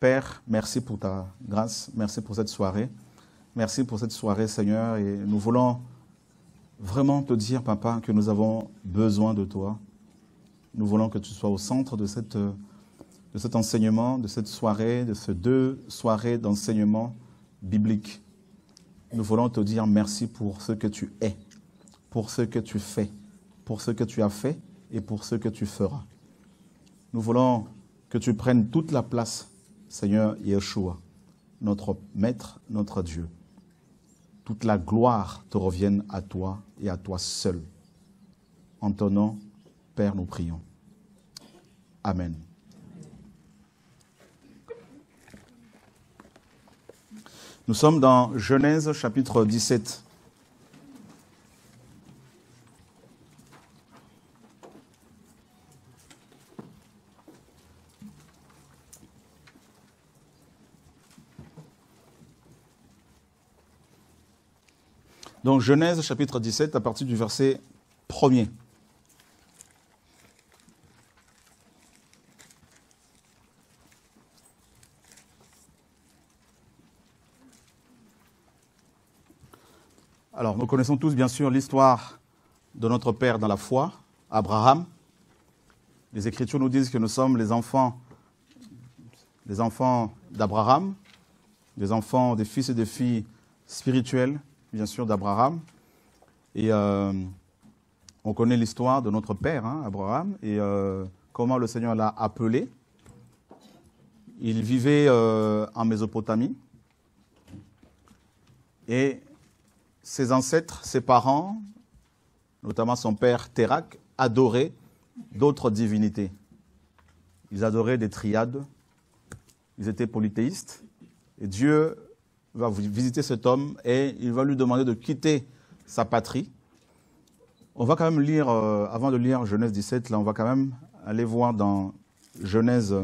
Père, merci pour ta grâce, merci pour cette soirée. Merci pour cette soirée, Seigneur, et nous voulons vraiment te dire, Papa, que nous avons besoin de toi. Nous voulons que tu sois au centre de, de cet enseignement, de cette soirée, de ces deux soirées d'enseignement biblique. Nous voulons te dire merci pour ce que tu es, pour ce que tu fais, pour ce que tu as fait et pour ce que tu feras. Nous voulons que tu prennes toute la place, Seigneur Yeshua, notre Maître, notre Dieu. Toute la gloire te revienne à toi et à toi seul. En ton nom, Père, nous prions. Amen. Nous sommes dans Genèse chapitre 17. Donc Genèse chapitre 17 à partir du verset 1er. Alors, nous connaissons tous, bien sûr, l'histoire de notre Père dans la foi, Abraham. Les Écritures nous disent que nous sommes les enfants, les enfants d'Abraham, des enfants, des fils et des filles spirituels, bien sûr, d'Abraham. Et euh, on connaît l'histoire de notre Père, hein, Abraham, et euh, comment le Seigneur l'a appelé. Il vivait euh, en Mésopotamie. Et ses ancêtres, ses parents, notamment son père Terak, adoraient d'autres divinités. Ils adoraient des triades, ils étaient polythéistes, et Dieu va visiter cet homme et il va lui demander de quitter sa patrie. On va quand même lire, euh, avant de lire Genèse 17, là, on va quand même aller voir dans Genèse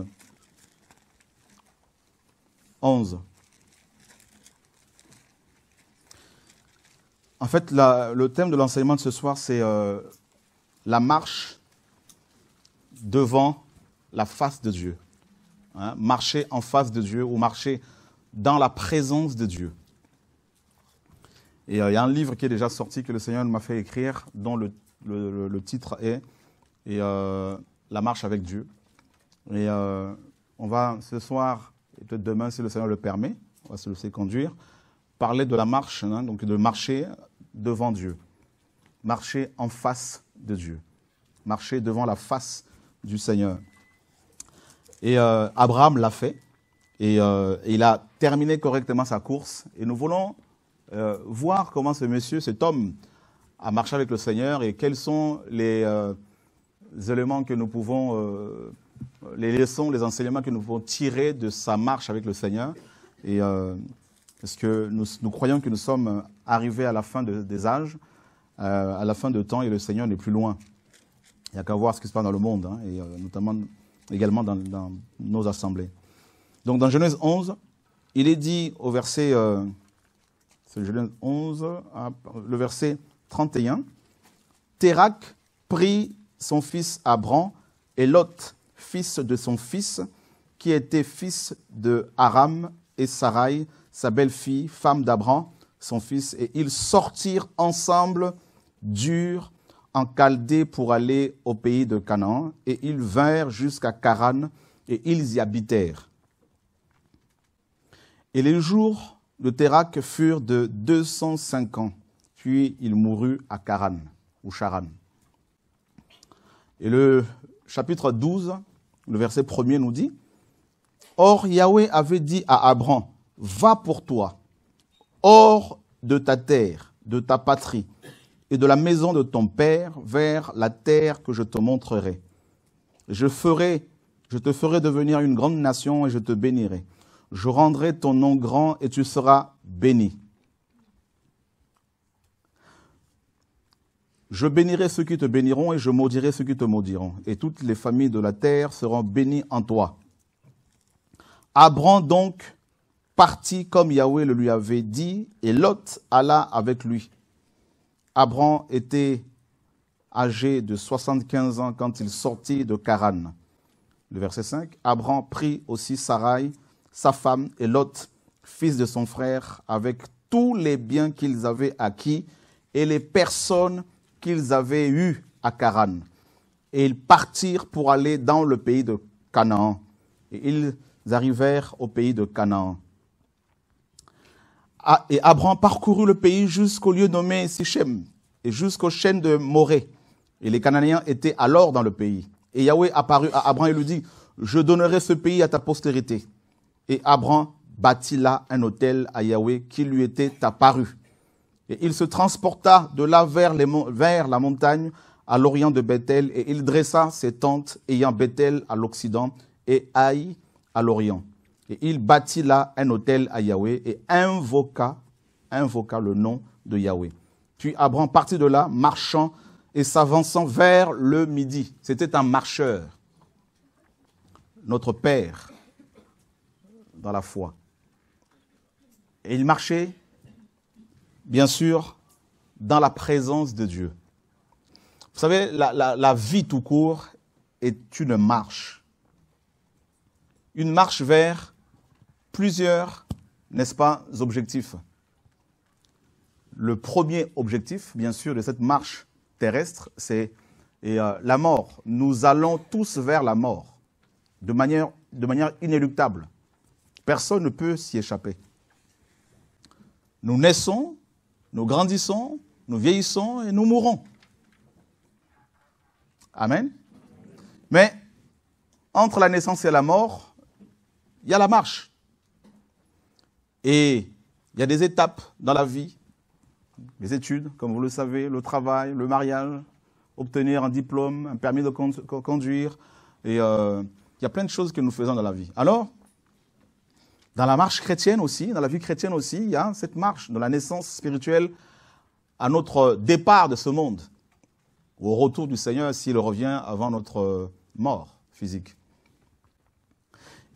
11. En fait, le thème de l'enseignement de ce soir, c'est euh, la marche devant la face de Dieu. Hein. marcher en face de Dieu ou marcher dans la présence de Dieu. Et euh, il y a un livre qui est déjà sorti que le Seigneur m'a fait écrire, dont le, titre est euh, La marche avec Dieu. Et on va ce soir, et peut-être demain si le Seigneur le permet, on va se laisser conduire, parler de la marche, hein, donc de marcher devant Dieu, marcher en face de Dieu, marcher devant la face du Seigneur. Et euh, Abraham l'a fait, euh, et, il a terminé correctement sa course, et nous voulons euh, voir comment ce monsieur, cet homme, a marché avec le Seigneur, et quels sont les éléments que nous pouvons, les leçons, les enseignements que nous pouvons tirer de sa marche avec le Seigneur. Et parce que nous, croyons que nous sommes arrivés à la fin des âges, euh, à la fin de temps, et le Seigneur n'est plus loin. Il n'y a qu'à voir ce qui se passe dans le monde, hein, et euh, notamment également dans, nos assemblées. Donc dans Genèse 11, il est dit au verset, euh, Genèse 11, le verset 31, Térak prit son fils Abram et Lot, fils de son fils, qui était fils de Aram et Sarai, sa belle-fille, femme d'Abraham, son fils, et ils sortirent ensemble durs, en Chaldée pour aller au pays de Canaan, et ils vinrent jusqu'à Caran, et ils y habitèrent. Et les jours de Terak furent de 205 ans, puis il mourut à Caran, ou Charan. Et le chapitre 12, le verset premier nous dit, Or Yahweh avait dit à Abraham va pour toi hors de ta terre, de ta patrie et de la maison de ton père vers la terre que je te montrerai. Je ferai, je te ferai devenir une grande nation et je te bénirai. Je rendrai ton nom grand et tu seras béni. Je bénirai ceux qui te béniront et je maudirai ceux qui te maudiront. Et toutes les familles de la terre seront bénies en toi. Abraham donc partit comme Yahweh le lui avait dit, et Lot alla avec lui. Abram était âgé de 75 ans quand il sortit de Charan. Le verset 5, Abram prit aussi Sarai, sa femme, et Lot, fils de son frère, avec tous les biens qu'ils avaient acquis et les personnes qu'ils avaient eues à Charan. Et ils partirent pour aller dans le pays de Canaan. Et ils arrivèrent au pays de Canaan et Abraham parcourut le pays jusqu'au lieu nommé Sichem et jusqu'aux chaînes de Morée. Et les Cananéens étaient alors dans le pays. Et Yahweh apparut à Abraham et lui dit, je donnerai ce pays à ta postérité. Et Abraham bâtit là un hôtel à Yahweh qui lui était apparu. Et il se transporta de là vers, la montagne à l'orient de Bethel, et il dressa ses tentes ayant Bethel à l'occident et Aï à l'orient. Et il bâtit là un hôtel à Yahweh et invoqua, le nom de Yahweh. Puis Abraham partit de là, marchant et s'avançant vers le midi. C'était un marcheur, notre père, dans la foi. Et il marchait, bien sûr, dans la présence de Dieu. Vous savez, la vie tout court est une marche. Une marche vers plusieurs, n'est-ce pas, objectifs. Le premier objectif, bien sûr, de cette marche terrestre, c'est euh, la mort. Nous allons tous vers la mort, de manière, de manière inéluctable. Personne ne peut s'y échapper. Nous naissons, nous grandissons, nous vieillissons et nous mourons. Amen. Mais entre la naissance et la mort, il y a la marche. Et il y a des étapes dans la vie, les études, comme vous le savez, le travail, le mariage, obtenir un diplôme, un permis de conduire. Et euh, il y a plein de choses que nous faisons dans la vie. Alors, dans la marche chrétienne aussi, dans la vie chrétienne aussi, il y a cette marche de la naissance spirituelle à notre départ de ce monde, au retour du Seigneur s'il revient avant notre mort physique.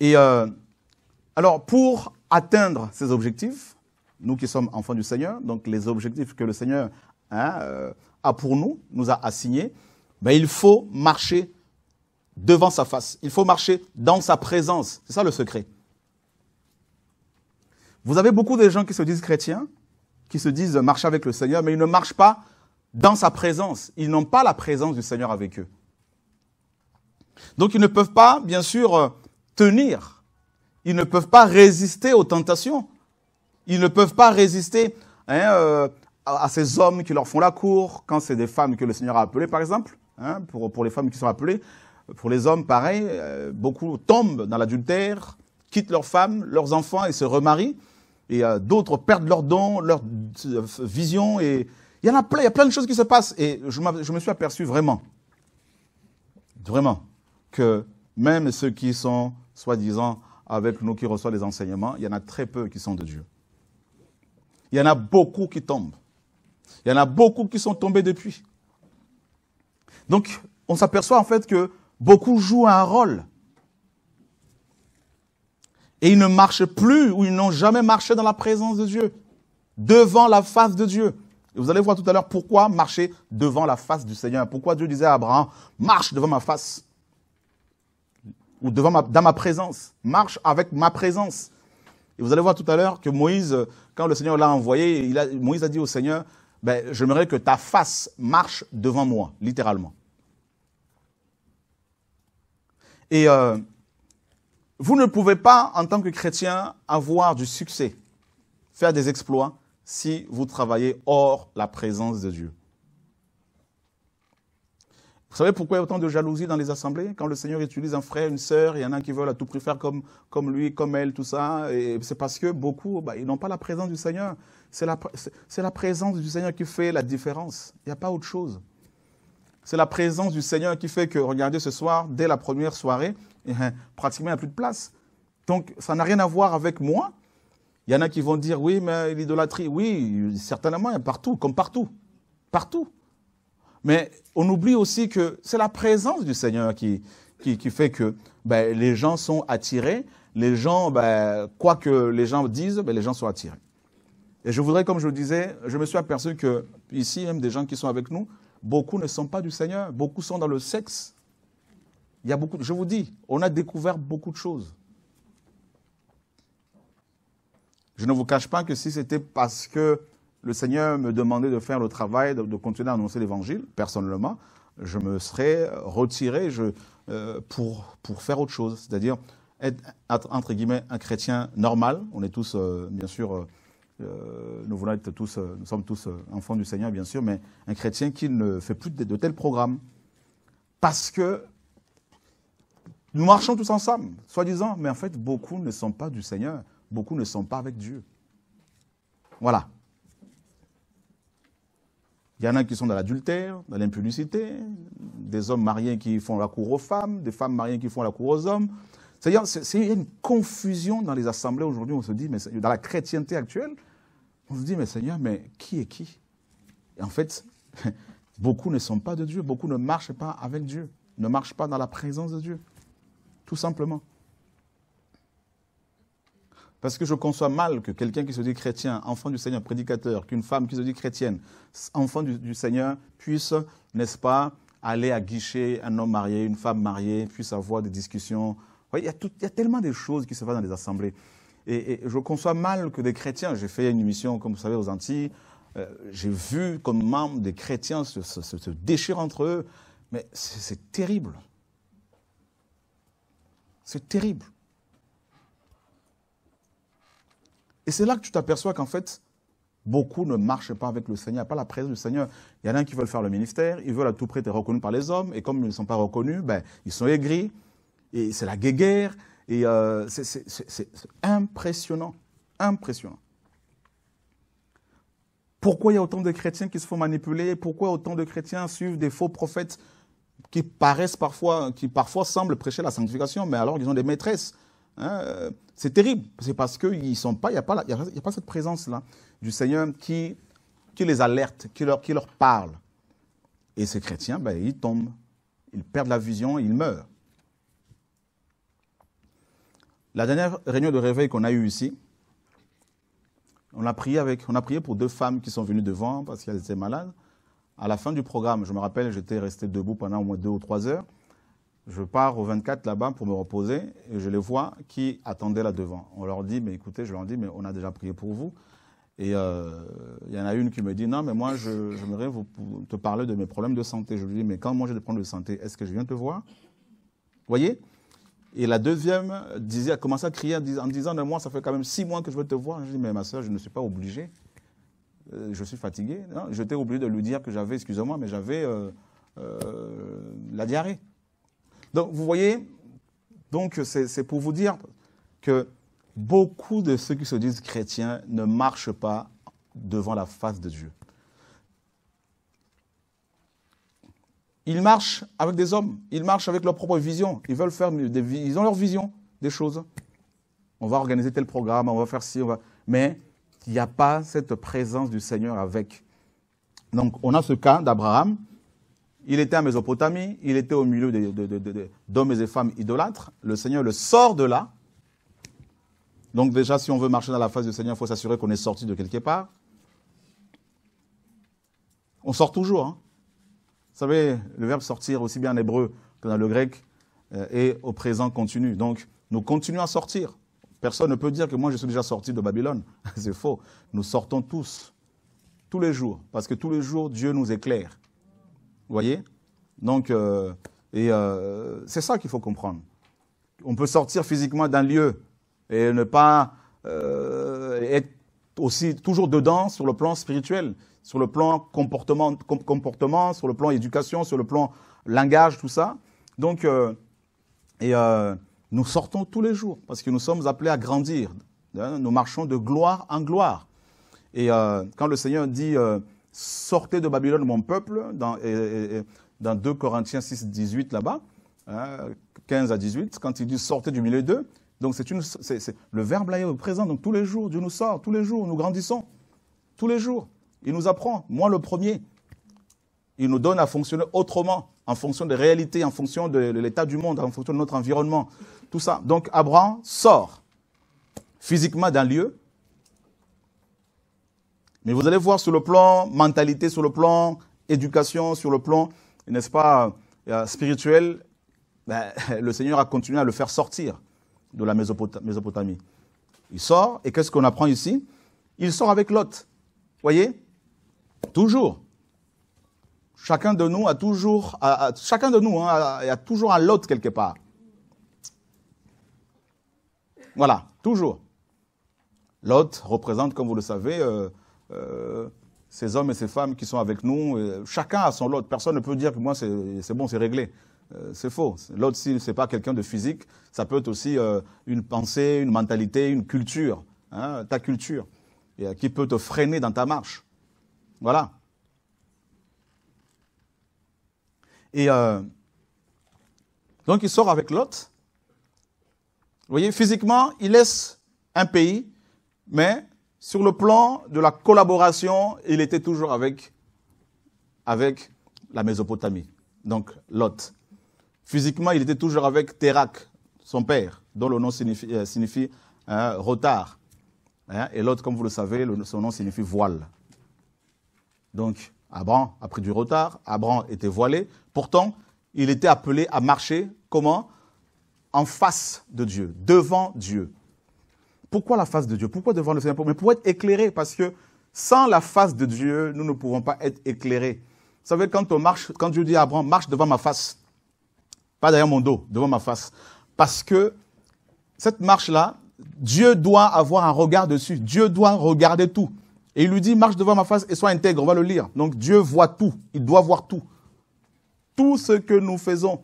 Et euh, alors, pour atteindre ses objectifs, nous qui sommes enfants du Seigneur, donc les objectifs que le Seigneur hein, euh, a pour nous, nous a assignés, mais ben, il faut marcher devant sa face, il faut marcher dans sa présence. C'est ça le secret. Vous avez beaucoup de gens qui se disent chrétiens, qui se disent marcher avec le Seigneur, mais ils ne marchent pas dans sa présence. Ils n'ont pas la présence du Seigneur avec eux. Donc ils ne peuvent pas, bien sûr, euh, tenir ils ne peuvent pas résister aux tentations. Ils ne peuvent pas résister hein, euh, à, ces hommes qui leur font la cour, quand c'est des femmes que le Seigneur a appelées, par exemple, hein, pour, pour les femmes qui sont appelées. Pour les hommes, pareil, euh, beaucoup tombent dans l'adultère, quittent leurs femmes, leurs enfants et se remarient. Et euh, d'autres perdent leurs dons, leur vision. Et il y en a plein, il y a plein de choses qui se passent. Et je me suis aperçu vraiment, vraiment, que même ceux qui sont soi-disant avec nous qui reçoit les enseignements, il y en a très peu qui sont de Dieu. Il y en a beaucoup qui tombent. Il y en a beaucoup qui sont tombés depuis. Donc, on s'aperçoit en fait que beaucoup jouent un rôle. Et ils ne marchent plus ou ils n'ont jamais marché dans la présence de Dieu, devant la face de Dieu. Et vous allez voir tout à l'heure pourquoi marcher devant la face du Seigneur. Pourquoi Dieu disait à Abraham, marche devant ma face ou devant dans ma présence. Marche avec ma présence. Et vous allez voir tout à l'heure que Moïse, quand le Seigneur l'a envoyé, Moïse a dit au Seigneur, ben, j'aimerais que ta face marche devant moi, littéralement. Et euh, vous ne pouvez pas, en tant que chrétien, avoir du succès, faire des exploits, si vous travaillez hors la présence de Dieu. Vous savez pourquoi il y a autant de jalousie dans les assemblées Quand le Seigneur utilise un frère, une sœur, il y en a qui veulent à tout prix faire comme, comme lui, comme elle, tout ça. Et c'est parce que beaucoup, bah, ils n'ont pas la présence du Seigneur. C'est la, la, présence du Seigneur qui fait la différence. Il n'y a pas autre chose. C'est la présence du Seigneur qui fait que, regardez, ce soir, dès la première soirée, eh hein, pratiquement il n'y a plus de place. Donc, ça n'a rien à voir avec moi. Il y en a qui vont dire, oui, mais l'idolâtrie, oui, certainement, partout, comme partout. Partout. Mais on oublie aussi que c'est la présence du Seigneur qui, qui, qui fait que ben, les gens sont attirés. Les gens, ben, quoi que les gens disent, ben, les gens sont attirés. Et je voudrais, comme je le disais, je me suis aperçu que ici, même des gens qui sont avec nous, beaucoup ne sont pas du Seigneur, beaucoup sont dans le sexe. Il y a beaucoup, je vous dis, on a découvert beaucoup de choses. Je ne vous cache pas que si c'était parce que le Seigneur me demandait de faire le travail, de, continuer à annoncer l'évangile, personnellement, je me serais retiré euh, pour, faire autre chose, c'est-à-dire être, entre guillemets, un chrétien normal. On est tous, euh, bien sûr, euh, nous voulons être tous, nous sommes tous enfants du Seigneur, bien sûr, mais un chrétien qui ne fait plus de, de tels programmes. Parce que nous marchons tous ensemble, soi-disant, mais en fait, beaucoup ne sont pas du Seigneur, beaucoup ne sont pas avec Dieu. Voilà. Il y en a qui sont dans l'adultère, dans l'impunicité, des hommes mariés qui font la cour aux femmes, des femmes mariées qui font la cour aux hommes. cest il y a une confusion dans les assemblées aujourd'hui. On se dit, mais dans la chrétienté actuelle, on se dit, mais Seigneur, mais qui est qui en fait, beaucoup ne sont pas de Dieu, beaucoup ne marchent pas avec Dieu, ne marchent pas dans la présence de Dieu, tout simplement. Parce que je conçois mal que quelqu'un qui se dit chrétien, enfant du Seigneur, prédicateur, qu'une femme qui se dit chrétienne, enfant du, Seigneur, puisse, n'est-ce pas, aller à guichet un homme marié, une femme mariée, puisse avoir des discussions. Il y, a tellement de choses qui se passent dans les assemblées. Et, je conçois mal que des chrétiens, j'ai fait une émission, comme vous savez, aux Antilles, euh, j'ai vu comme membres des chrétiens se, se, se, entre eux, mais c'est terrible. C'est terrible. Et c'est là que tu t'aperçois qu'en fait, beaucoup ne marchent pas avec le Seigneur, pas la présence du Seigneur. Il y en a qui veulent faire le ministère, ils veulent à tout prix être reconnus par les hommes, et comme ils ne sont pas reconnus, ben, ils sont aigris, et c'est la guéguerre, et euh, c'est impressionnant, impressionnant. Pourquoi il y a autant de chrétiens qui se font manipuler Pourquoi autant de chrétiens suivent des faux prophètes qui paraissent parfois, qui parfois semblent prêcher la sanctification, mais alors ils ont des maîtresses Hein, euh, c'est terrible. C'est parce qu'il n'y sont pas, il n'y a, pas, cette présence-là du Seigneur qui, les alerte, qui leur, parle. Et ces chrétiens, ben, ils tombent. Ils perdent la vision ils meurent. La dernière réunion de réveil qu'on a eue ici, on a, prié on a prié pour deux femmes qui sont venues devant parce qu'elles étaient malades. À la fin du programme, je me rappelle, j'étais resté debout pendant au moins deux ou trois heures. Je pars au 24 là-bas pour me reposer et je les vois qui attendaient là devant. On leur dit, mais écoutez, je leur dis, mais on a déjà prié pour vous. Et euh, il y en a une qui me dit, non, mais moi, j'aimerais vous, te parler de mes problèmes de santé. Je lui dis, mais quand moi j'ai des problèmes de santé, est-ce que je viens te voir Vous voyez Et la deuxième disait, a commencé à crier en disant, mais moi, ça fait quand même six mois que je veux te voir. Je lui dis, mais ma soeur, je ne suis pas obligé. Euh, je suis fatigué. J'étais je t'ai oublié de lui dire que j'avais, excusez-moi, mais j'avais euh, la diarrhée. Donc vous voyez, donc c'est pour vous dire que beaucoup de ceux qui se disent chrétiens ne marchent pas devant la face de Dieu. Ils marchent avec des hommes, ils marchent avec leur propre vision, ils veulent faire des, ils ont leur vision des choses. On va organiser tel programme, on va faire ci, on va mais il n'y a pas cette présence du Seigneur avec. Donc on a ce cas d'Abraham il était en Mésopotamie, il était au milieu d'hommes et femmes idolâtres. Le Seigneur le sort de là. Donc déjà, si on veut marcher dans la face du Seigneur, il faut s'assurer qu'on est sorti de quelque part. On sort toujours. Hein. Vous savez, le verbe sortir, aussi bien en hébreu que dans le grec, euh, est au présent continu. Donc, nous continuons à sortir. Personne ne peut dire que moi, je suis déjà sorti de Babylone. C'est faux. Nous sortons tous, tous les jours, parce que tous les jours, Dieu nous éclaire voyez Donc, euh, et euh, c'est ça qu'il faut comprendre. On peut sortir physiquement d'un lieu et ne pas euh, être aussi toujours dedans sur le plan spirituel, sur le plan comportement, sur le plan éducation, sur le plan langage, tout ça. Donc, et nous sortons tous les jours parce que nous sommes appelés à grandir. Hein. nous marchons de gloire en gloire. Et quand le Seigneur dit sortez de Babylone mon peuple, dans, dans 2 Corinthiens 6, 18 là-bas, 15 hein, à 18, quand il dit sortez du milieu d'eux, donc c'est le verbe là est au présent, donc tous les jours, Dieu nous sort, tous les jours, nous grandissons, tous les jours, il nous apprend, moi le premier, il nous donne à fonctionner autrement, en fonction des réalités, en fonction de l'état du monde, en fonction de notre environnement, tout ça. Donc Abraham sort physiquement d'un lieu, mais vous allez voir sur le plan mentalité, sur le plan éducation, sur le plan, n'est-ce pas, euh, spirituel, ben, le Seigneur a continué à le faire sortir de la Mésopotamie. Il sort, et qu'est-ce qu'on apprend ici Il sort avec Lot. Voyez Toujours. Chacun de nous a toujours, chacun de nous hein, a, toujours un Lot quelque part. Voilà, toujours. Lot représente, comme vous le savez, euh, euh, ces hommes et ces femmes qui sont avec nous, euh, chacun a son lot. Personne ne peut dire que moi, c'est bon, c'est réglé. Euh, c'est faux. L'autre, si ce n'est pas quelqu'un de physique, ça peut être aussi une pensée, une mentalité, une culture, hein, ta culture, qui peut te freiner dans ta marche. Voilà. Et donc il sort avec l'autre. Vous voyez, physiquement, il laisse un pays, mais sur le plan de la collaboration, il était toujours avec, la Mésopotamie, donc Lot. Physiquement, il était toujours avec Terak, son père, dont le nom signifie, euh, hein, retard. Hein. et Lot, comme vous le savez, son nom signifie voile. Donc, Abraham a pris du retard, Abraham était voilé. Pourtant, il était appelé à marcher, comment En face de Dieu, devant Dieu. Pourquoi la face de Dieu Pourquoi devant le Seigneur Mais pour être éclairé, parce que sans la face de Dieu, nous ne pouvons pas être éclairés. Vous savez, quand on marche, quand Dieu dit à Abraham, marche devant ma face, pas derrière mon dos, devant ma face, parce que cette marche-là, Dieu doit avoir un regard dessus. Dieu doit regarder tout. Et il lui dit, marche devant ma face et sois intègre. On va le lire. Donc Dieu voit tout. Il doit voir tout. Tout ce que nous faisons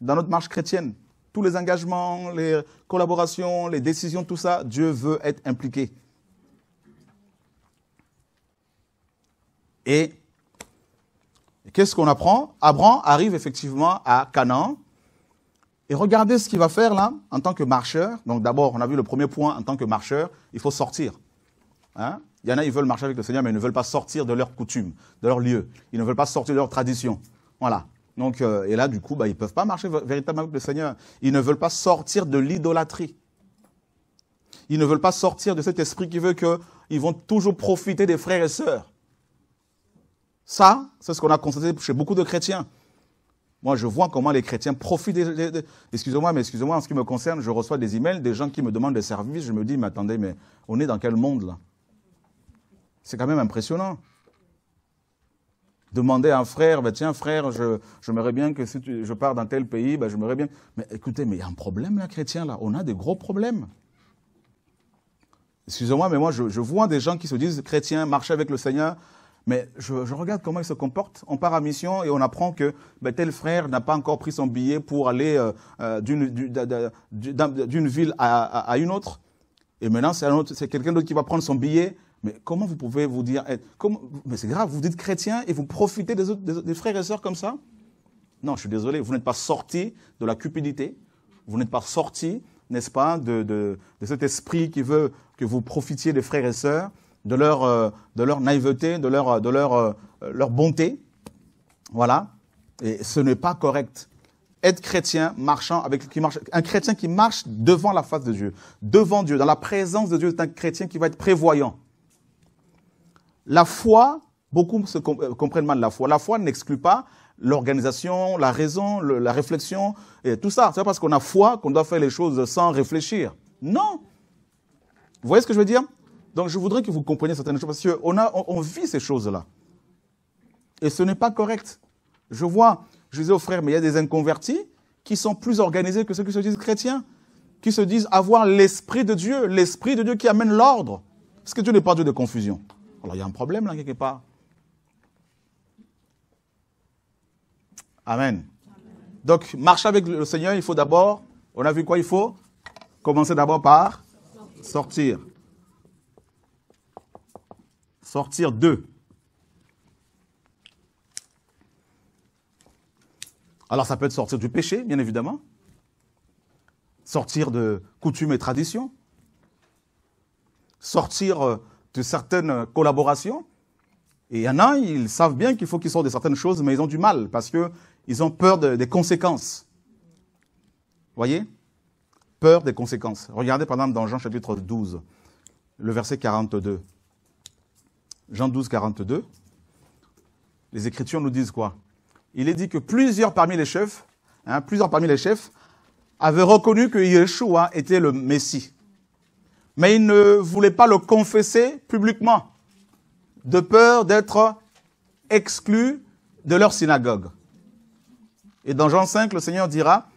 dans notre marche chrétienne, les engagements, les collaborations, les décisions, tout ça, Dieu veut être impliqué. Et qu'est-ce qu'on apprend Abraham arrive effectivement à Canaan. Et regardez ce qu'il va faire là, en tant que marcheur. Donc d'abord, on a vu le premier point, en tant que marcheur, il faut sortir. Hein. il y en a, ils veulent marcher avec le Seigneur, mais ils ne veulent pas sortir de leur coutumes, de leur lieu. Ils ne veulent pas sortir de leur tradition. Voilà. Donc, euh, et là, du coup, bah, ils ne peuvent pas marcher véritablement avec le Seigneur. Ils ne veulent pas sortir de l'idolâtrie. Ils ne veulent pas sortir de cet esprit qui veut qu'ils vont toujours profiter des frères et sœurs. Ça, c'est ce qu'on a constaté chez beaucoup de chrétiens. Moi, je vois comment les chrétiens profitent. Des, excusez-moi, mais excusez-moi, en ce qui me concerne, je reçois des emails des gens qui me demandent des services. Je me dis, mais attendez, mais on est dans quel monde là C'est quand même impressionnant demander à un frère, ben, tiens frère, je, j'aimerais bien que si je pars dans tel pays, bah, j'aimerais bien. Mais écoutez, mais il y a un problème là, chrétien, là. On a des gros problèmes. Excusez-moi, mais moi, je, vois des gens qui se disent chrétiens, marcher avec le Seigneur, mais je, regarde comment ils se comportent. On part à mission et on apprend que ben, tel frère n'a pas encore pris son billet pour aller euh, euh, d'une, ville à, une autre. Et maintenant, c'est quelqu'un d'autre qui va prendre son billet. Mais comment vous pouvez vous dire, eh, mais c'est grave, vous dites chrétien et vous profitez des, frères et sœurs comme ça Non, je suis désolé, vous n'êtes pas sorti de la cupidité, vous n'êtes pas sorti, n'est-ce pas, de, cet esprit qui veut que vous profitiez des frères et sœurs, de leur, euh, naïveté, de euh, leur, bonté. Voilà. Et ce n'est pas correct. Être chrétien, marchant avec qui marche, un chrétien qui marche devant la face de Dieu, devant Dieu, dans la présence de Dieu, c'est un chrétien qui va être prévoyant. La foi, beaucoup se euh, comprennent mal la foi. La foi n'exclut pas l'organisation, la raison, la réflexion, et tout ça. C'est pas parce qu'on a foi qu'on doit faire les choses sans réfléchir. Non. Vous voyez ce que je veux dire Donc je voudrais que vous compreniez certaines choses parce qu'on on, vit ces choses-là. Et ce n'est pas correct. Je vois, je disais aux frères, mais il y a des inconvertis qui sont plus organisés que ceux qui se disent chrétiens, qui se disent avoir l'esprit de Dieu, l'esprit de Dieu qui amène l'ordre. Parce que Dieu n'est pas Dieu de confusion. Alors il y a un problème là quelque part. Amen. Donc, marcher avec le Seigneur, il faut d'abord, on a vu quoi il faut Commencer d'abord par sortir. Sortir d'eux. Alors ça peut être sortir du péché, bien évidemment. Sortir de coutumes et traditions. Sortir euh, de certaines collaborations. Et il y en a, ils savent bien qu'il faut qu'ils sortent de certaines choses, mais ils ont du mal parce que qu'ils ont peur des conséquences. Voyez Peur des conséquences. Regardez par exemple dans Jean chapitre 12, le verset 42. Jean 12, 42. Les Écritures nous disent quoi Il est dit que plusieurs parmi les chefs, hein, plusieurs parmi les chefs, avaient reconnu que Yeshua était le Messie mais ils ne voulaient pas le confesser publiquement, de peur d'être exclus de leur synagogue. Et dans Jean 5, le Seigneur dira,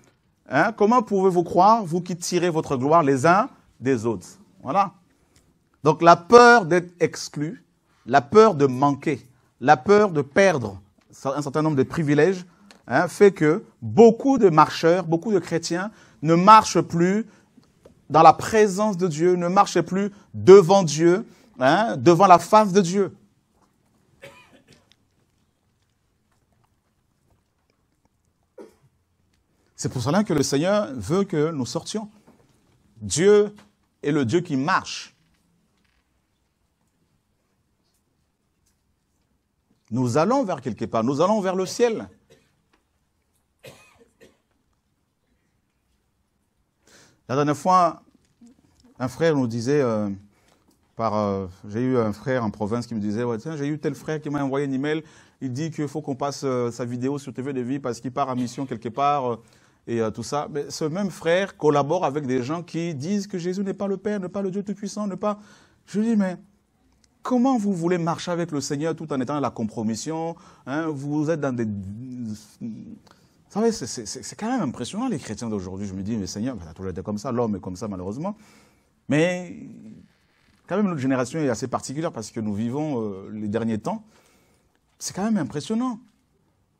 hein, comment pouvez-vous croire, vous qui tirez votre gloire les uns des autres Voilà. Donc la peur d'être exclu, la peur de manquer, la peur de perdre un certain nombre de privilèges, hein, fait que beaucoup de marcheurs, beaucoup de chrétiens ne marchent plus dans la présence de Dieu, ne marchez plus devant Dieu, hein, devant la face de Dieu. C'est pour cela que le Seigneur veut que nous sortions. Dieu est le Dieu qui marche. Nous allons vers quelque part, nous allons vers le ciel. La dernière fois, un frère nous disait, euh, euh, j'ai eu un frère en province qui me disait, j'ai eu tel frère qui m'a envoyé un email, il dit qu'il faut qu'on passe euh, sa vidéo sur TV de vie parce qu'il part en mission quelque part et tout ça. Mais ce même frère collabore avec des gens qui disent que Jésus n'est pas le Père, n'est pas le Dieu Tout-Puissant, n'est pas... Je dis, mais Comment vous voulez marcher avec le Seigneur tout en étant à la compromission hein? Vous êtes dans des vous savez, c'est quand même impressionnant les chrétiens d'aujourd'hui. Je me dis, mais Seigneur, a toujours été comme ça, l'homme est comme ça malheureusement. Mais quand même, notre génération est assez particulière parce que nous vivons euh, les derniers temps. C'est quand même impressionnant.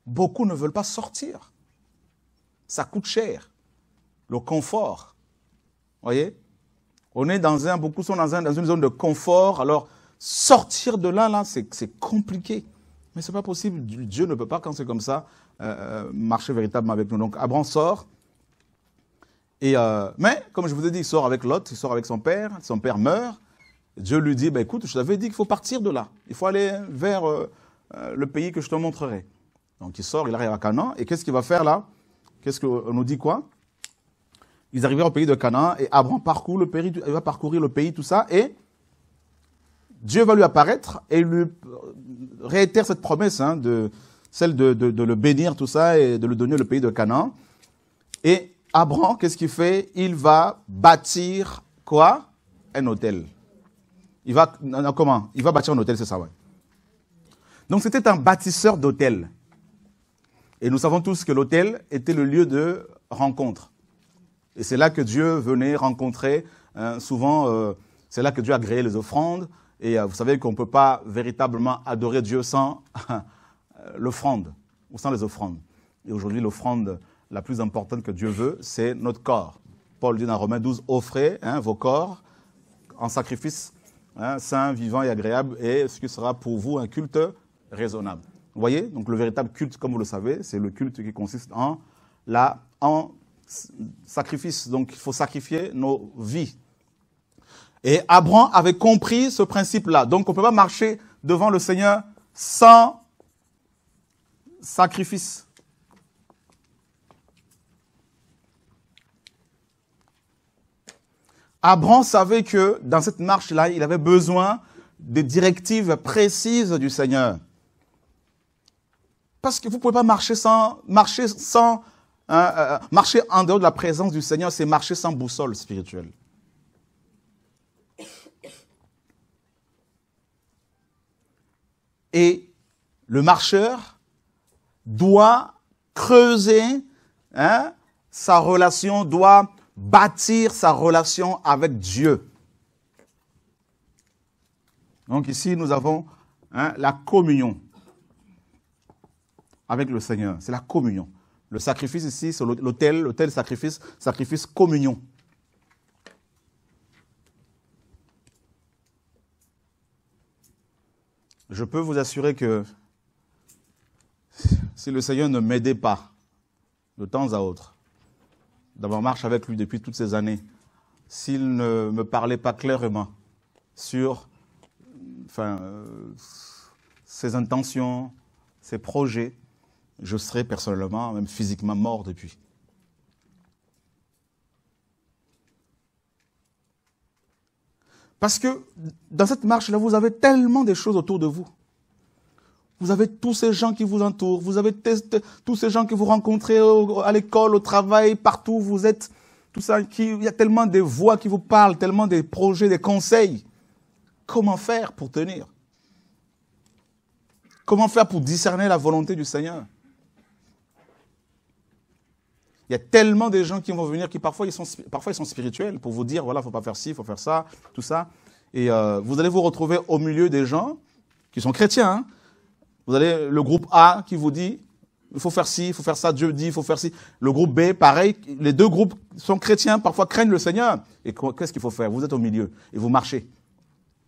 Beaucoup ne veulent pas sortir. Ça coûte cher. Le confort. Vous Voyez On est dans un, beaucoup sont dans, dans une zone de confort. Alors, sortir de là, là, c'est compliqué. Mais ce n'est pas possible. Dieu ne peut pas, quand c'est comme ça, euh, euh, marcher véritablement avec nous. Donc Abraham sort. Et euh, mais, comme je vous ai dit, il sort avec Lot, il sort avec son père, son père meurt. Dieu lui dit, bah, écoute, je t'avais dit qu'il faut partir de là, il faut aller vers le pays que je te montrerai. Donc il sort, il arrive à Canaan, et qu'est-ce qu'il va faire là Qu'est-ce qu'on nous dit quoi Ils arrivent au pays de Canaan, et Abraham parcourt le pays, il va parcourir le pays, tout ça, et Dieu va lui apparaître, et lui réitère cette promesse hein, de, celle de, le bénir, tout ça, et de lui donner le pays de Canaan. Et Abraham, qu'est-ce qu'il fait Il va bâtir quoi Un hôtel. Il va, comment Il va bâtir un hôtel, c'est ça, ouais. Donc c'était un bâtisseur d'hôtel. Et nous savons tous que l'hôtel était le lieu de rencontre. Et c'est là que Dieu venait rencontrer, hein, souvent, euh, c'est là que Dieu a créé les offrandes. Et euh, vous savez qu'on ne peut pas véritablement adorer Dieu sans l'offrande, où sont les offrandes Et aujourd'hui, l'offrande la plus importante que Dieu veut, c'est notre corps. Paul dit dans Romains 12, offrez hein, vos corps en sacrifice hein, sain, vivant et agréable, et ce qui sera pour vous un culte raisonnable. Vous voyez Donc le véritable culte, comme vous le savez, c'est le culte qui consiste en, la, en sacrifice. Donc il faut sacrifier nos vies. Et Abraham avait compris ce principe-là. Donc on ne peut pas marcher devant le Seigneur sans sacrifice. Abraham savait que dans cette marche-là, il avait besoin des directives précises du Seigneur. Parce que vous ne pouvez pas marcher sans, marcher sans, hein, euh, euh, marcher en dehors de la présence du Seigneur, c'est marcher sans boussole spirituelle. Et le marcheur doit creuser hein, sa relation, doit bâtir sa relation avec Dieu. Donc ici, nous avons hein, la communion avec le Seigneur. C'est la communion. Le sacrifice ici, c'est l'autel, l'autel sacrifice, sacrifice communion. Je peux vous assurer que si le Seigneur ne m'aidait pas de temps à autre, dans marche avec lui depuis toutes ces années, s'il ne me parlait pas clairement sur euh, ses intentions, ses projets, je serais personnellement, même physiquement mort depuis. Parce que dans cette marche-là, vous avez tellement des choses autour de vous. Vous avez tous ces gens qui vous entourent, vous avez tous ces gens que vous rencontrez à l'école, au travail, partout vous êtes. Tout ça, il y a tellement de voix qui vous parlent, tellement de projets, des conseils. Comment faire pour tenir Comment faire pour discerner la volonté du Seigneur il y a tellement de gens qui vont venir qui parfois ils sont, parfois, ils sont spirituels pour vous dire, voilà, il ne faut pas faire ci, il faut faire ça, tout ça. Et euh, vous allez vous retrouver au milieu des gens qui sont chrétiens, hein, vous avez le groupe A qui vous dit, il faut faire ci, il faut faire ça, Dieu dit, il faut faire ci. Le groupe B, pareil, les deux groupes sont chrétiens, parfois craignent le Seigneur. Et qu'est-ce qu'il faut faire Vous êtes au milieu et vous marchez.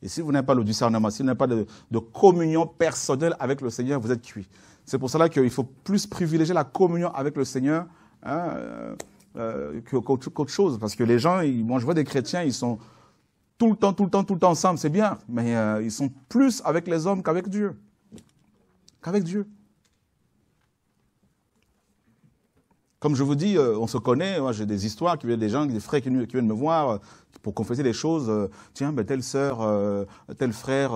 Et si vous n'avez pas le discernement, si vous n'avez pas de, communion personnelle avec le Seigneur, vous êtes cuit. C'est pour cela qu'il faut plus privilégier la communion avec le Seigneur hein, euh, euh, qu'autre chose. Parce que les gens, moi je vois des chrétiens, ils sont tout le temps, tout le temps, tout le temps ensemble, c'est bien. Mais euh, ils sont plus avec les hommes qu'avec Dieu qu'avec Dieu. Comme je vous dis, euh, on se connaît, j'ai des histoires, qui des gens, des frères qui, viennent me voir euh, pour confesser des choses. Euh, Tiens, ben, telle sœur, tel frère,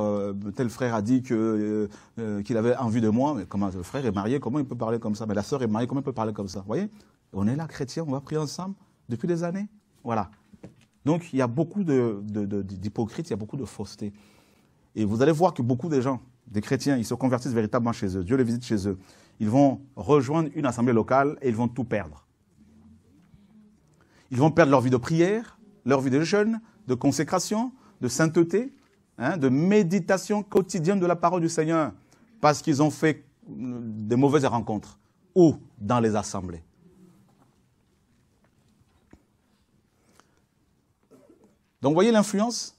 tel frère a dit qu'il avait envie de moi. Mais comment le frère est marié, comment il peut parler comme ça Mais ben, la sœur est mariée, comment il peut parler comme ça Vous voyez On est là, chrétiens, on va prier ensemble depuis des années. Voilà. Donc il y a beaucoup d'hypocrites, de, il y a beaucoup de fausseté. Et vous allez voir que beaucoup de gens des chrétiens, ils se convertissent véritablement chez eux, Dieu les visite chez eux, ils vont rejoindre une assemblée locale et ils vont tout perdre. Ils vont perdre leur vie de prière, leur vie de jeûne, de consécration, de sainteté, hein, de méditation quotidienne de la parole du Seigneur, parce qu'ils ont fait euh, des mauvaises rencontres ou dans les assemblées. Donc voyez l'influence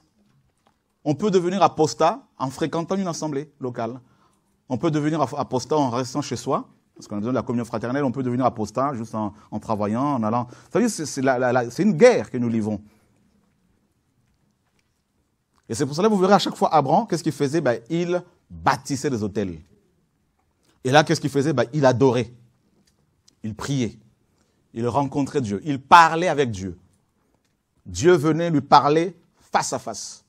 on peut devenir apostat en fréquentant une assemblée locale. On peut devenir apostat en restant chez soi, parce qu'on a besoin de la communion fraternelle, on peut devenir apostat juste en, travaillant, en allant. C'est une guerre que nous livrons. Et c'est pour cela que vous verrez à chaque fois Abraham, qu'est-ce qu'il faisait ben, Il bâtissait des hôtels. Et là, qu'est-ce qu'il faisait ben, Il adorait. Il priait. Il rencontrait Dieu. Il parlait avec Dieu. Dieu venait lui parler face à face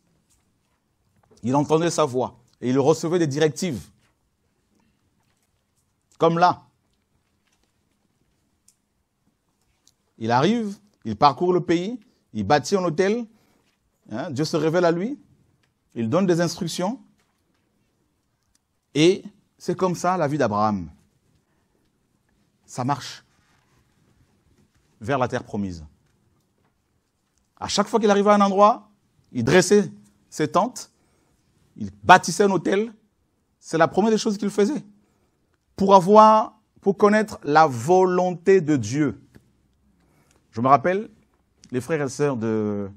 il entendait sa voix et il recevait des directives. Comme là. Il arrive, il parcourt le pays, il bâtit un hôtel, hein, Dieu se révèle à lui, il donne des instructions, et c'est comme ça la vie d'Abraham. Ça marche vers la terre promise. À chaque fois qu'il arrivait à un endroit, il dressait ses tentes, il bâtissait un hôtel. C'est la première des choses qu'il faisait. Pour avoir, pour connaître la volonté de Dieu. Je me rappelle, les frères et sœurs de,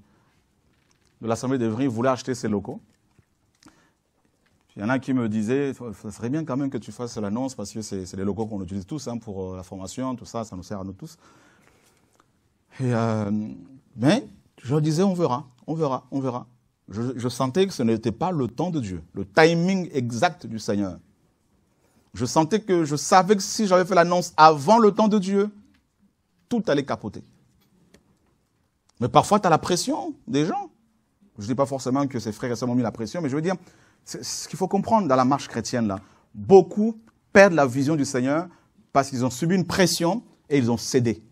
de l'Assemblée voulaient acheter ces locaux. Il y en a qui me disaient, ça serait bien quand même que tu fasses l'annonce parce que c'est les locaux qu'on utilise tous hein, pour euh, la formation, tout ça, ça nous sert à nous tous. Et, euh, mais je leur disais, on verra, on verra, on verra. Je, sentais que ce n'était pas le temps de Dieu, le timing exact du Seigneur. Je sentais que je savais que si j'avais fait l'annonce avant le temps de Dieu, tout allait capoter. Mais parfois, tu as la pression des gens. Je ne dis pas forcément que ces frères et sœurs m'ont mis la pression, mais je veux dire, ce qu'il faut comprendre dans la marche chrétienne, là, beaucoup perdent la vision du Seigneur parce qu'ils ont subi une pression et ils ont cédé.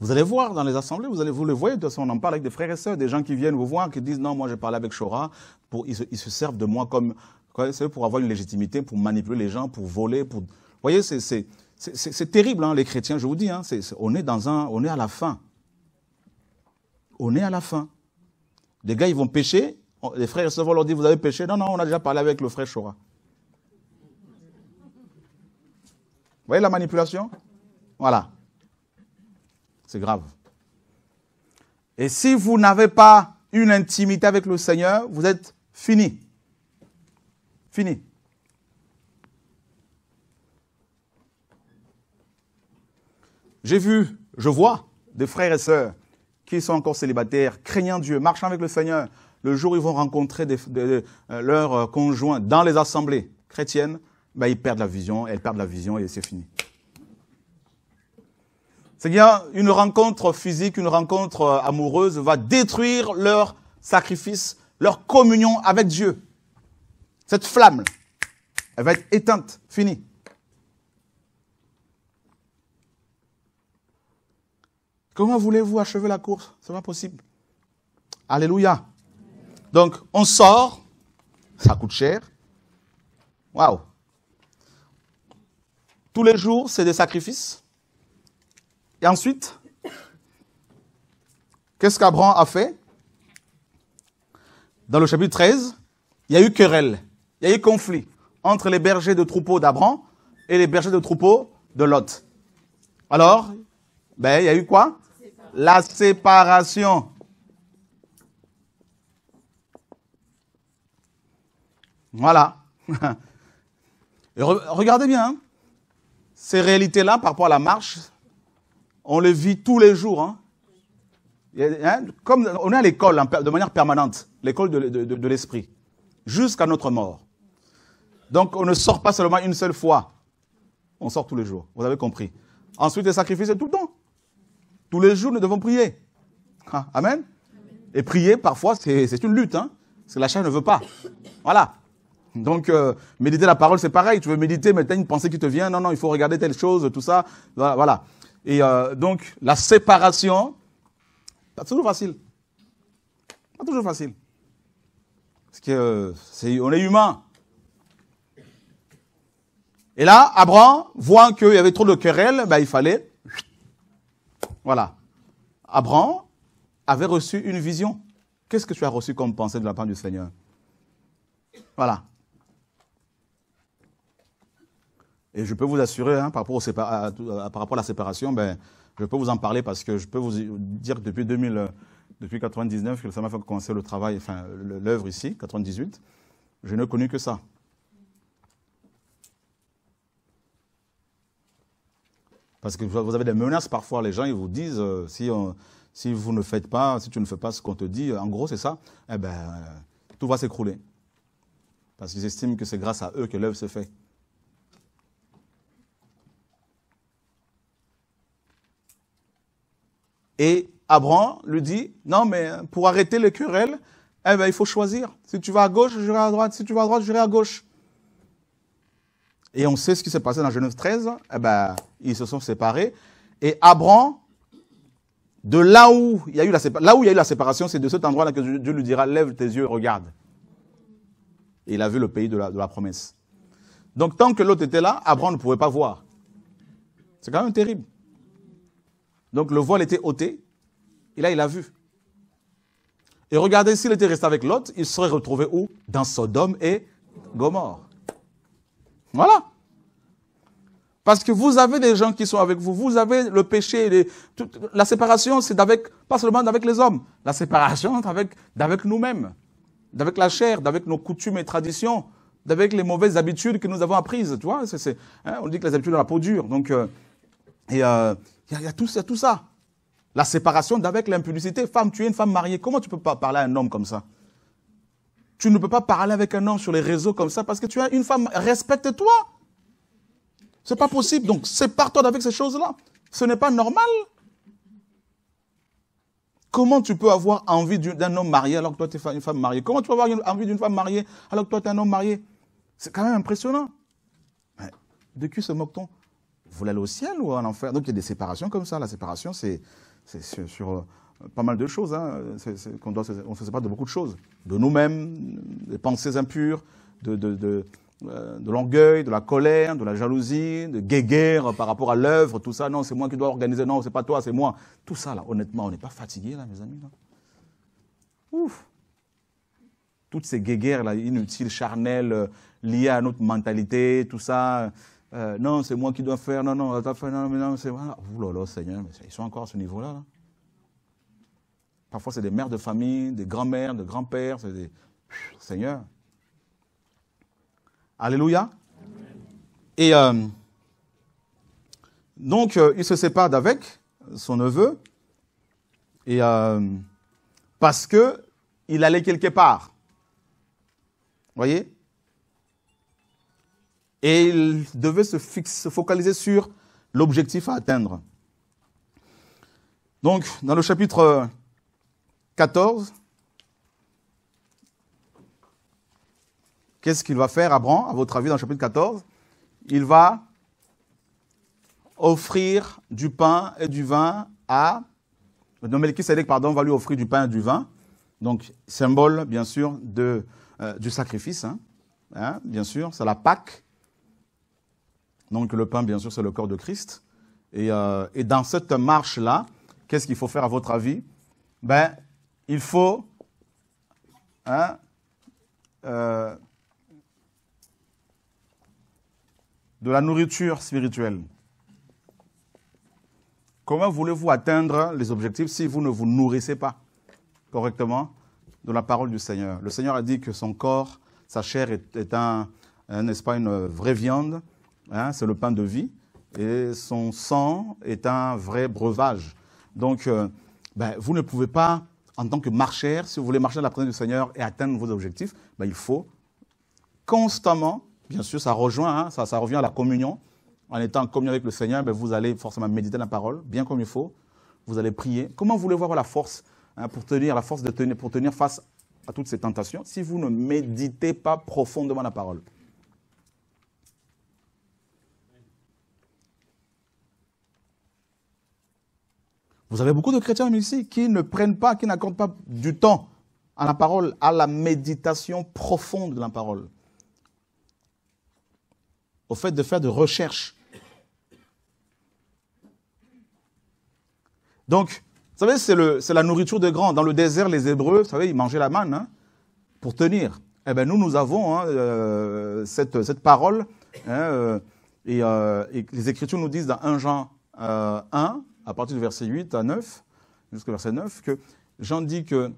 Vous allez voir dans les assemblées, vous allez vous le voyez, de toute façon, on en parle avec des frères et sœurs, des gens qui viennent vous voir, qui disent non, moi j'ai parlé avec Chora, pour, ils, se, servent de moi comme, pour avoir une légitimité, pour manipuler les gens, pour voler, pour. Vous voyez, c'est terrible, hein, les chrétiens, je vous dis, hein, on est dans un, on est à la fin. On est à la fin. Les gars, ils vont pécher, les frères et sœurs vont leur dire, vous avez péché. Non, non, on a déjà parlé avec le frère Chora. Vous voyez la manipulation Voilà. C'est grave. Et si vous n'avez pas une intimité avec le Seigneur, vous êtes fini. Fini. J'ai vu, je vois des frères et sœurs qui sont encore célibataires, craignant Dieu, marchant avec le Seigneur. Le jour où ils vont rencontrer euh, leurs euh, conjoints dans les assemblées chrétiennes, ben, ils perdent la vision, elles perdent la vision et c'est fini. Seigneur, une rencontre physique, une rencontre euh, amoureuse va détruire leur sacrifice, leur communion avec Dieu. Cette flamme, elle va être éteinte, finie. Comment voulez-vous achever la course C'est n'est pas possible. Alléluia. Donc, on sort, ça coûte cher. Waouh. Tous les jours, c'est des sacrifices. Et ensuite, qu'est-ce qu'Abraham a fait Dans le chapitre 13, il y a eu querelle, il y a eu conflit entre les bergers de troupeaux d'Abraham et les bergers de troupeaux de Lot. Alors, ben, il y a eu quoi La séparation. Voilà. regardez bien hein, ces réalités-là par rapport à la marche on le vit tous les jours. Hein. Hein, comme on est à l'école hein, de manière permanente, l'école de, l'esprit, jusqu'à notre mort. Donc on ne sort pas seulement une seule fois, on sort tous les jours, vous avez compris. Ensuite, les sacrifices, c'est tout le temps. Tous les jours, nous devons prier. Ah, amen. Et prier, parfois, c'est une lutte, hein, parce que la chair ne veut pas. Voilà. Donc, euh, méditer la parole, c'est pareil. Tu veux méditer, mais tu as une pensée qui te vient. Non, non, il faut regarder telle chose, tout ça. Voilà. Et euh, donc, la séparation, pas toujours facile. Pas toujours facile. Parce que euh, est, on est humain. Et là, Abraham, voyant qu'il y avait trop de querelles, ben, il fallait. Voilà. Abraham avait reçu une vision. Qu'est-ce que tu as reçu comme pensée de la part du Seigneur Voilà. Et je peux vous assurer, hein, par, rapport à, par rapport à la séparation, ben, je peux vous en parler parce que je peux vous dire que depuis 2000, euh, depuis 99, que le SAMAF a commencé le travail, enfin l'œuvre ici, 98, je ne connu que ça. Parce que vous avez des menaces parfois, les gens ils vous disent euh, si, si vous ne faites pas, si tu ne fais pas ce qu'on te dit, en gros c'est ça, eh ben, tout va s'écrouler. Parce qu'ils estiment que c'est grâce à eux que l'œuvre se fait. Et Abraham lui dit, non, mais pour arrêter les querelles, eh ben, il faut choisir. Si tu vas à gauche, vais à droite. Si tu vas à droite, vais à gauche. Et on sait ce qui s'est passé dans Genèse 13. Eh ben, ils se sont séparés. Et Abraham, de là où il y a eu la, séparation, c'est de cet endroit-là que Dieu lui dira, lève tes yeux et regarde. Et il a vu le pays de la, de la promesse. Donc, tant que l'autre était là, Abraham ne pouvait pas voir. C'est quand même terrible. Donc le voile était ôté, et là il a vu. Et regardez, s'il était resté avec l'autre, il serait retrouvé où Dans Sodome et Gomorre. Voilà. Parce que vous avez des gens qui sont avec vous, vous avez le péché, les, la séparation, c'est d'avec, pas seulement d'avec les hommes, la séparation d'avec, d'avec nous-mêmes, d'avec la chair, d'avec nos coutumes et traditions, d'avec les mauvaises habitudes que nous avons apprises, tu vois. c'est hein, on dit que les habitudes ont la peau dure, donc, euh, et, euh, il y, a tout ça, tout ça. La séparation d'avec l'impudicité. Femme, tu es une femme mariée. Comment tu peux pas parler à un homme comme ça Tu ne peux pas parler avec un homme sur les réseaux comme ça parce que tu as une femme. Respecte-toi. C'est pas possible. Donc, sépare-toi avec ces choses-là. Ce n'est pas normal. Comment tu peux avoir envie d'un homme marié alors que toi, tu es une femme mariée Comment tu peux avoir envie d'une femme mariée alors que toi, tu es un homme marié C'est quand même impressionnant. Mais de qui se moque-t-on vous aller au ciel ou en enfer Donc il y a des séparations comme ça. La séparation, c'est sur, euh, pas mal de choses. Hein. on, doit, on, se sépare de beaucoup de choses. De nous-mêmes, des pensées impures, de, de, euh, de, l'orgueil, de la colère, de la jalousie, de guéguerre par rapport à l'œuvre, tout ça. Non, c'est moi qui dois organiser. Non, c'est pas toi, c'est moi. Tout ça, là, honnêtement, on n'est pas fatigué, là, mes amis. Ouf Toutes ces guéguerres là, inutiles, charnelles, euh, liées à notre mentalité, tout ça. Euh, non, c'est moi qui dois faire, non, non, non, non, c'est moi. Ouh là là, Seigneur, ils sont encore à ce niveau-là. Parfois, c'est des mères de famille, des grands-mères, des grands-pères, c'est des. Seigneur. Alléluia. Et euh, donc, euh, il se sépare d'avec son neveu, et, parce qu'il allait quelque part. Vous voyez et il devait se, focaliser sur l'objectif à atteindre. Donc, dans le chapitre 14, qu'est-ce qu'il va faire Abraham, à votre avis, dans le chapitre 14 Il va offrir du pain et du vin à... Melchizedek, pardon, va lui offrir du pain et du vin. Donc, symbole, bien sûr, de, euh, du sacrifice. Hein, hein, bien sûr, c'est la Pâque. Donc le pain, bien sûr, c'est le corps de Christ. Et, euh, dans cette marche-là, qu'est-ce qu'il faut faire à votre avis ben, il faut hein, euh, de la nourriture spirituelle. Comment voulez-vous atteindre les objectifs si vous ne vous nourrissez pas correctement de la parole du Seigneur Le Seigneur a dit que son corps, sa chair est, un, nest une vraie viande, Hein, c'est le pain de vie, et son sang est un vrai breuvage. Donc, euh, ben, vous ne pouvez pas, en tant que marcheur, si vous voulez marcher à la présence du Seigneur et atteindre vos objectifs, ben, il faut constamment, bien sûr, ça rejoint, hein, ça, revient à la communion. En étant en communion avec le Seigneur, ben, vous allez forcément méditer la parole, bien comme il faut. Vous allez prier. Comment vous voulez voir la force hein, pour tenir, la force pour tenir face à toutes ces tentations si vous ne méditez pas profondément la parole Vous avez beaucoup de chrétiens ici qui ne prennent pas, qui n'accordent pas du temps à la parole, à la méditation profonde de la parole, au fait de faire de recherches. Donc, vous savez, c'est la nourriture des grands. Dans le désert, les Hébreux, vous savez, ils mangeaient la manne hein, pour tenir. Eh bien, nous, nous avons hein, euh, cette, cette, parole. Hein, euh, et, euh, et, les Écritures nous disent dans 1 Jean 1, à partir du verset 8 à 9, jusqu'au verset 9, que Jean dit que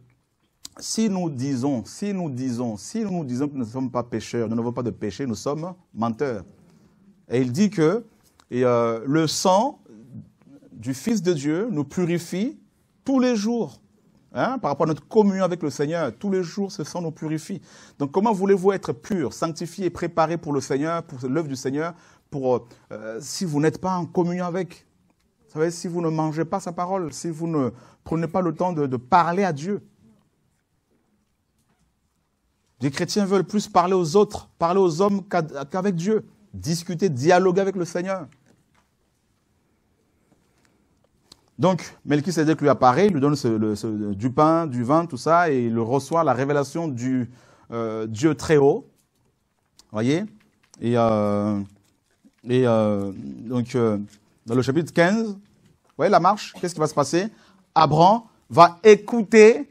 si nous disons, si nous disons, si nous disons que nous ne sommes pas pécheurs, nous n'avons pas de péché, nous sommes menteurs. Et il dit que euh, le sang du Fils de Dieu nous purifie tous les jours. Hein, par rapport à notre communion avec le Seigneur, tous les jours, ce sang nous purifie. Donc comment voulez-vous être pur, sanctifié et préparé pour le Seigneur, pour l'œuvre du Seigneur, euh, si vous n'êtes pas en communion avec vous savez, si vous ne mangez pas sa parole, si vous ne prenez pas le temps de, parler à Dieu. Les chrétiens veulent plus parler aux autres, parler aux hommes qu'avec Dieu. Discuter, dialoguer avec le Seigneur. Donc, Melchizedek lui apparaît, il lui donne du pain, du vin, tout ça, et il reçoit la révélation du euh, Dieu très haut. Voyez Et, euh, euh, donc, dans le chapitre 15, vous voyez la marche, qu'est-ce qui va se passer Abraham va écouter.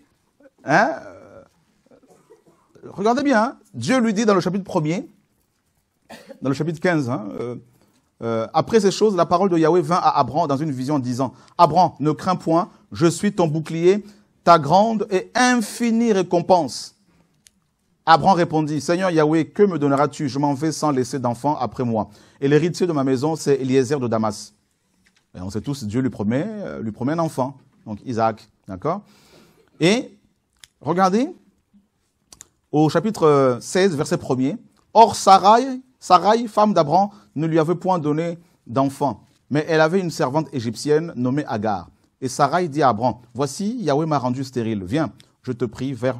Hein, euh, regardez bien, hein. Dieu lui dit dans le chapitre 1er, dans le chapitre 15, hein, euh, euh, après ces choses, la parole de Yahweh vint à Abraham dans une vision disant, Abraham, ne crains point, je suis ton bouclier, ta grande et infinie récompense. Abraham répondit, Seigneur Yahweh, que me donneras-tu Je m'en vais sans laisser d'enfant après moi. Et l'héritier de ma maison, c'est Eliezer de Damas. Et on sait tous, Dieu lui promet, euh, lui promet un enfant, donc Isaac, d'accord Et regardez au chapitre 16, euh, verset 1er. Or Sarai, Sarai, femme d'Abraham ne lui avait point donné d'enfant, mais elle avait une servante égyptienne nommée Agar. Et Sarai dit à Abraham voici, Yahweh m'a rendu stérile. Viens, je te prie vers,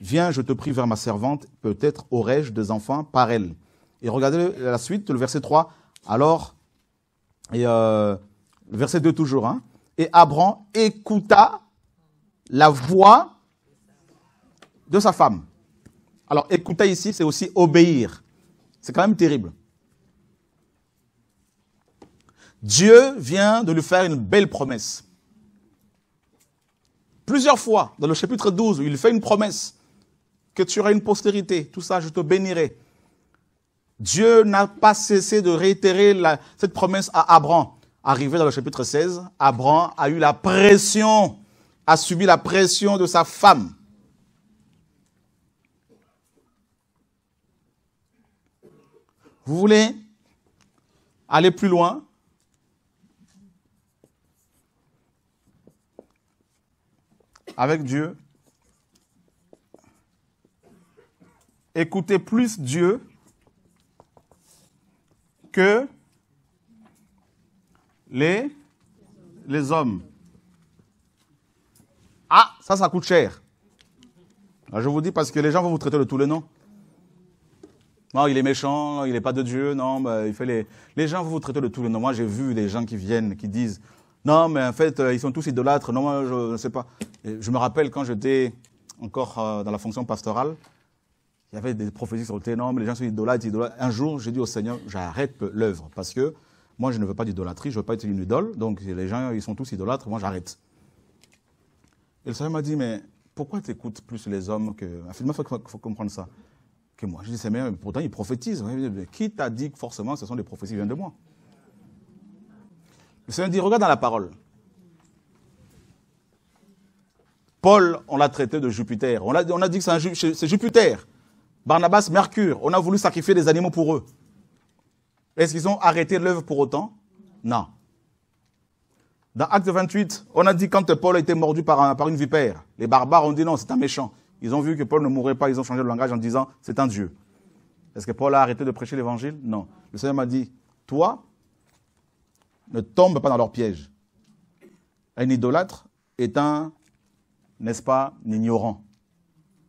viens, je te prie vers ma servante. Peut-être aurai-je des enfants par elle. Et regardez la suite, le verset 3. Alors, et euh, verset 2 toujours, hein. et Abraham écouta la voix de sa femme. Alors écouter ici, c'est aussi obéir. C'est quand même terrible. Dieu vient de lui faire une belle promesse. Plusieurs fois, dans le chapitre 12, il fait une promesse que tu auras une postérité, tout ça, je te bénirai. Dieu n'a pas cessé de réitérer cette promesse à Abraham. Arrivé dans le chapitre 16, Abraham a eu la pression, a subi la pression de sa femme. Vous voulez aller plus loin avec Dieu Écoutez plus Dieu que les, les hommes. Ah, ça, ça coûte cher. Ah, je vous dis parce que les gens vont vous traiter de tous les noms. Non, il est méchant, il n'est pas de Dieu, non, mais bah, il fait les... Les gens vont vous traiter de tous les noms. Moi, j'ai vu des gens qui viennent, qui disent, non, mais en fait, euh, ils sont tous idolâtres, non, moi, je ne sais pas. je me rappelle quand j'étais encore euh, dans la fonction pastorale, il y avait des prophéties sur le thé, non, mais les gens sont idolâtres, idolâtres. Un jour, j'ai dit au Seigneur, j'arrête l'œuvre parce que moi, je ne veux pas d'idolâtrie, je ne veux pas être une idole, donc les gens, ils sont tous idolâtres, moi, j'arrête. Et le Seigneur m'a dit, mais pourquoi tu écoutes plus les hommes que. Ah, il faut, comprendre ça. Que moi. Je dis, bien, mais pourtant, ils prophétisent. Qui t'a dit que forcément ce sont des prophéties qui viennent de moi Le Seigneur dit, regarde dans la parole. Paul, on l'a traité de Jupiter. On on a dit que c'est Jupiter. Barnabas, Mercure. On a voulu sacrifier des animaux pour eux. Est-ce qu'ils ont arrêté l'œuvre pour autant Non. Dans Acte 28, on a dit quand Paul a été mordu par, par une vipère, les barbares ont dit non, c'est un méchant. Ils ont vu que Paul ne mourrait pas, ils ont changé de langage en disant c'est un Dieu. Est-ce que Paul a arrêté de prêcher l'évangile Non. Le Seigneur m'a dit, toi, ne tombe pas dans leur piège. Un idolâtre est un, n'est-ce pas, un ignorant.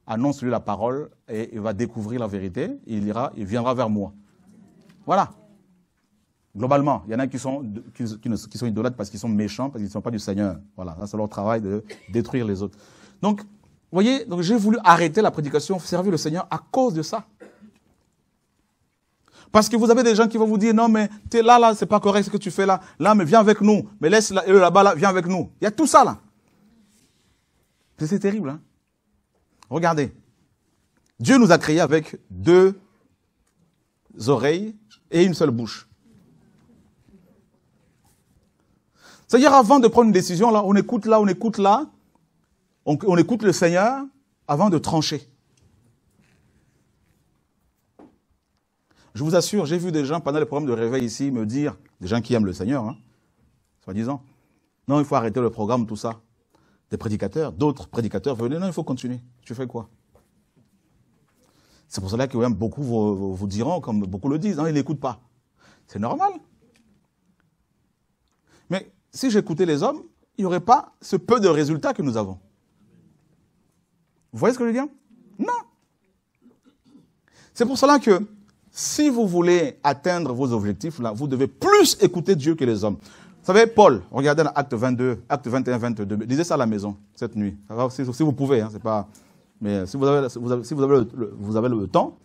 Annonce-lui la parole et il va découvrir la vérité, il ira, il viendra vers moi. Voilà. Globalement, il y en a qui sont, qui, sont idolâtres parce qu'ils sont méchants, parce qu'ils ne sont pas du Seigneur. Voilà, c'est leur travail de détruire les autres. Donc, vous voyez, donc j'ai voulu arrêter la prédication, servir le Seigneur à cause de ça. Parce que vous avez des gens qui vont vous dire, non, mais tu es là, là, c'est pas correct ce que tu fais là. Là, mais viens avec nous. Mais laisse là, là-bas, là, viens avec nous. Il y a tout ça là. C'est terrible. Hein. Regardez. Dieu nous a créés avec deux oreilles et une seule bouche. C'est-à-dire avant de prendre une décision, là, on écoute là, on écoute là, on, écoute le Seigneur avant de trancher. Je vous assure, j'ai vu des gens pendant le programme de réveil ici me dire, des gens qui aiment le Seigneur, hein, soi-disant, non, il faut arrêter le programme, tout ça. Des prédicateurs, d'autres prédicateurs venaient, non, il faut continuer. Tu fais quoi C'est pour cela que même beaucoup vous, diront, comme beaucoup le disent, non, hein, ils n'écoutent pas. C'est normal si j'écoutais les hommes, il n'y aurait pas ce peu de résultats que nous avons. Vous voyez ce que je dis Non. C'est pour cela que si vous voulez atteindre vos objectifs, là, vous devez plus écouter Dieu que les hommes. Vous savez, Paul, regardez dans Acte 22, Acte 21, 22, lisez ça à la maison cette nuit. si, vous pouvez, hein, c'est pas. Mais euh, si vous avez, le, vous avez le, temps,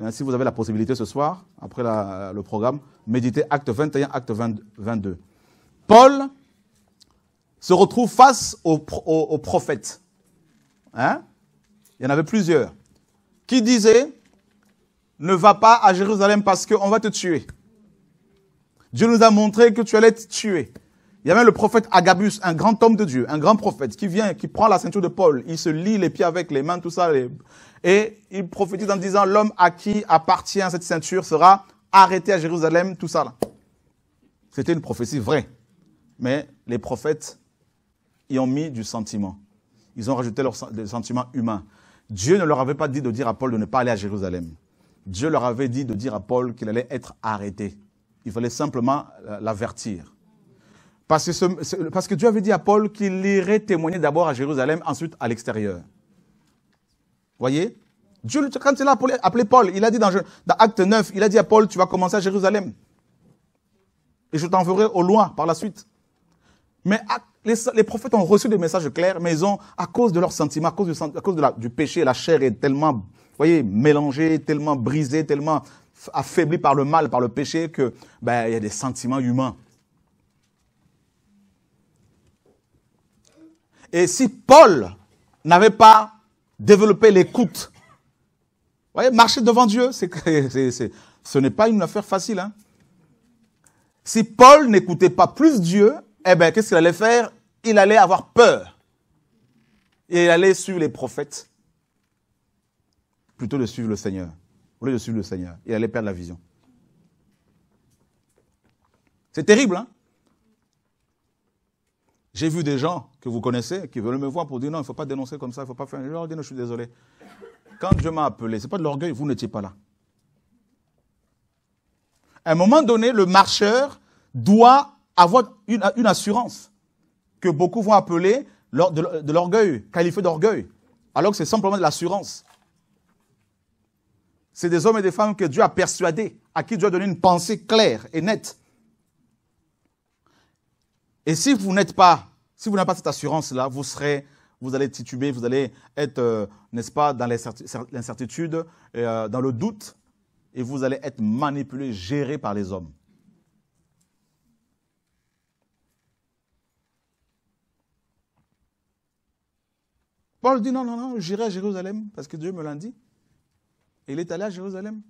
hein, si vous avez la possibilité ce soir, après le programme, méditez Acte 21, Acte 22. Paul se retrouve face aux, prophètes. Hein Il y en avait plusieurs. Qui disaient, ne va pas à Jérusalem parce qu'on va te tuer. Dieu nous a montré que tu allais te tuer. Il y avait le prophète Agabus, un grand homme de Dieu, un grand prophète, qui vient, qui prend la ceinture de Paul, il se lie les pieds avec les mains, tout ça, et il prophétise en disant, l'homme à qui appartient cette ceinture sera arrêté à Jérusalem, tout ça. C'était une prophétie vraie. Mais les prophètes y ont mis du sentiment. Ils ont rajouté leur sentiment humain. Dieu ne leur avait pas dit de dire à Paul de ne pas aller à Jérusalem. Dieu leur avait dit de dire à Paul qu'il allait être arrêté. Il fallait simplement euh, l'avertir. Parce que, Dieu avait dit à Paul qu'il irait témoigner d'abord à Jérusalem, ensuite à l'extérieur. Vous Voyez Dieu, quand il a appelé, Paul, il a dit dans, dans Acte 9, il a dit à Paul, tu vas commencer à Jérusalem. Et je t'enverrai au loin par la suite. Mais les, prophètes ont reçu des messages clairs, mais ils ont, à cause de leurs sentiments, à cause, du, du péché, la chair est tellement, vous voyez, mélangée, tellement brisée, tellement affaiblie par le mal, par le péché, que ben, il y a des sentiments humains. Et si Paul n'avait pas développé l'écoute, voyez, marcher devant Dieu, c'est, ce n'est pas une affaire facile. Hein. Si Paul n'écoutait pas plus Dieu, eh bien, qu'est-ce qu'il allait faire Il allait avoir peur. Et il allait suivre les prophètes plutôt de suivre le Seigneur. Au lieu de suivre le Seigneur, il allait perdre la vision. C'est terrible, hein J'ai vu des gens que vous connaissez qui veulent me voir pour dire non, il ne faut pas dénoncer comme ça, il ne faut pas faire. Je non, je suis désolé. Quand Dieu m'a appelé, ce n'est pas de l'orgueil, vous n'étiez pas là. À un moment donné, le marcheur doit avoir une, assurance que beaucoup vont appeler de l'orgueil, qualifié d'orgueil, alors que c'est simplement de l'assurance. C'est des hommes et des femmes que Dieu a persuadés, à qui Dieu a donné une pensée claire et nette. Et si vous n'êtes pas, si vous n'avez pas cette assurance-là, vous serez, vous allez tituber, vous allez être, euh, n'est-ce pas, dans l'incertitude, euh, dans le doute, et vous allez être manipulé, géré par les hommes. Paul dit non, non, non, j'irai à Jérusalem parce que Dieu me l'a dit. Et il est allé à Jérusalem.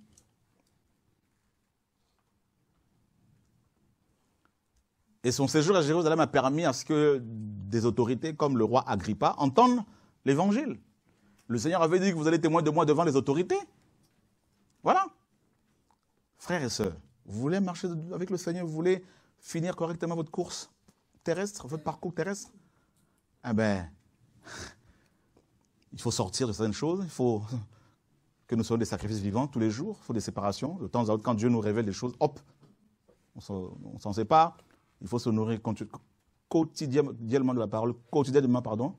Et son séjour à Jérusalem a permis à ce que des autorités comme le roi Agrippa entendent l'évangile. Le Seigneur avait dit que vous allez témoigner de moi devant les autorités. Voilà. Frères et sœurs, vous voulez marcher avec le Seigneur, vous voulez finir correctement votre course terrestre, votre parcours terrestre Eh bien, il faut sortir de certaines choses, il faut que nous soyons des sacrifices vivants tous les jours, il faut des séparations. De temps en temps, quand Dieu nous révèle des choses, hop, on s'en sépare. Il faut se nourrir quotidiennement de la parole, quotidiennement, pardon.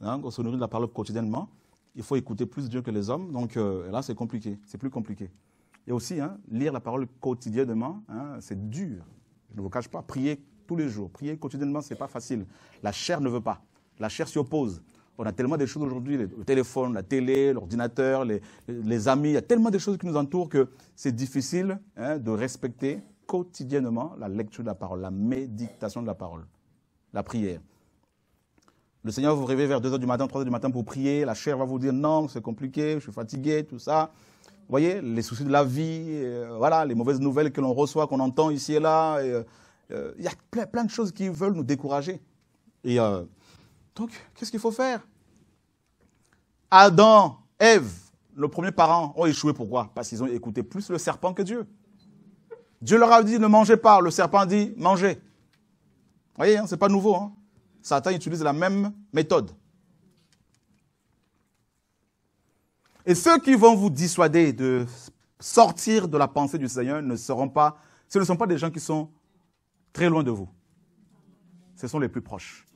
Hein, on se nourrit de la parole quotidiennement. Il faut écouter plus Dieu que les hommes. Donc euh, là, c'est compliqué, c'est plus compliqué. Et aussi, hein, lire la parole quotidiennement, hein, c'est dur. Je ne vous cache pas, prier tous les jours, prier quotidiennement, ce n'est pas facile. La chair ne veut pas. La chair s'y oppose. On a tellement de choses aujourd'hui, le téléphone, la télé, l'ordinateur, les, amis, il y a tellement de choses qui nous entourent que c'est difficile hein, de respecter quotidiennement la lecture de la parole, la méditation de la parole, la prière. Le Seigneur va vous réveiller vers 2 h du matin, 3 h du matin pour prier. La chair va vous dire non, c'est compliqué, je suis fatigué, tout ça. Vous voyez, les soucis de la vie, euh, voilà, les mauvaises nouvelles que l'on reçoit, qu'on entend ici et là. Euh, il y a plein, plein, de choses qui veulent nous décourager. Et euh, donc, qu'est-ce qu'il faut faire Adam, Ève, nos premiers parents, ont échoué. Pourquoi Parce qu'ils ont écouté plus le serpent que Dieu. Dieu leur a dit ne mangez pas. Le serpent dit mangez. Vous voyez, hein, ce n'est pas nouveau. Hein. Satan utilise la même méthode. Et ceux qui vont vous dissuader de sortir de la pensée du Seigneur ne seront pas, ce ne sont pas des gens qui sont très loin de vous. Ce sont les plus proches.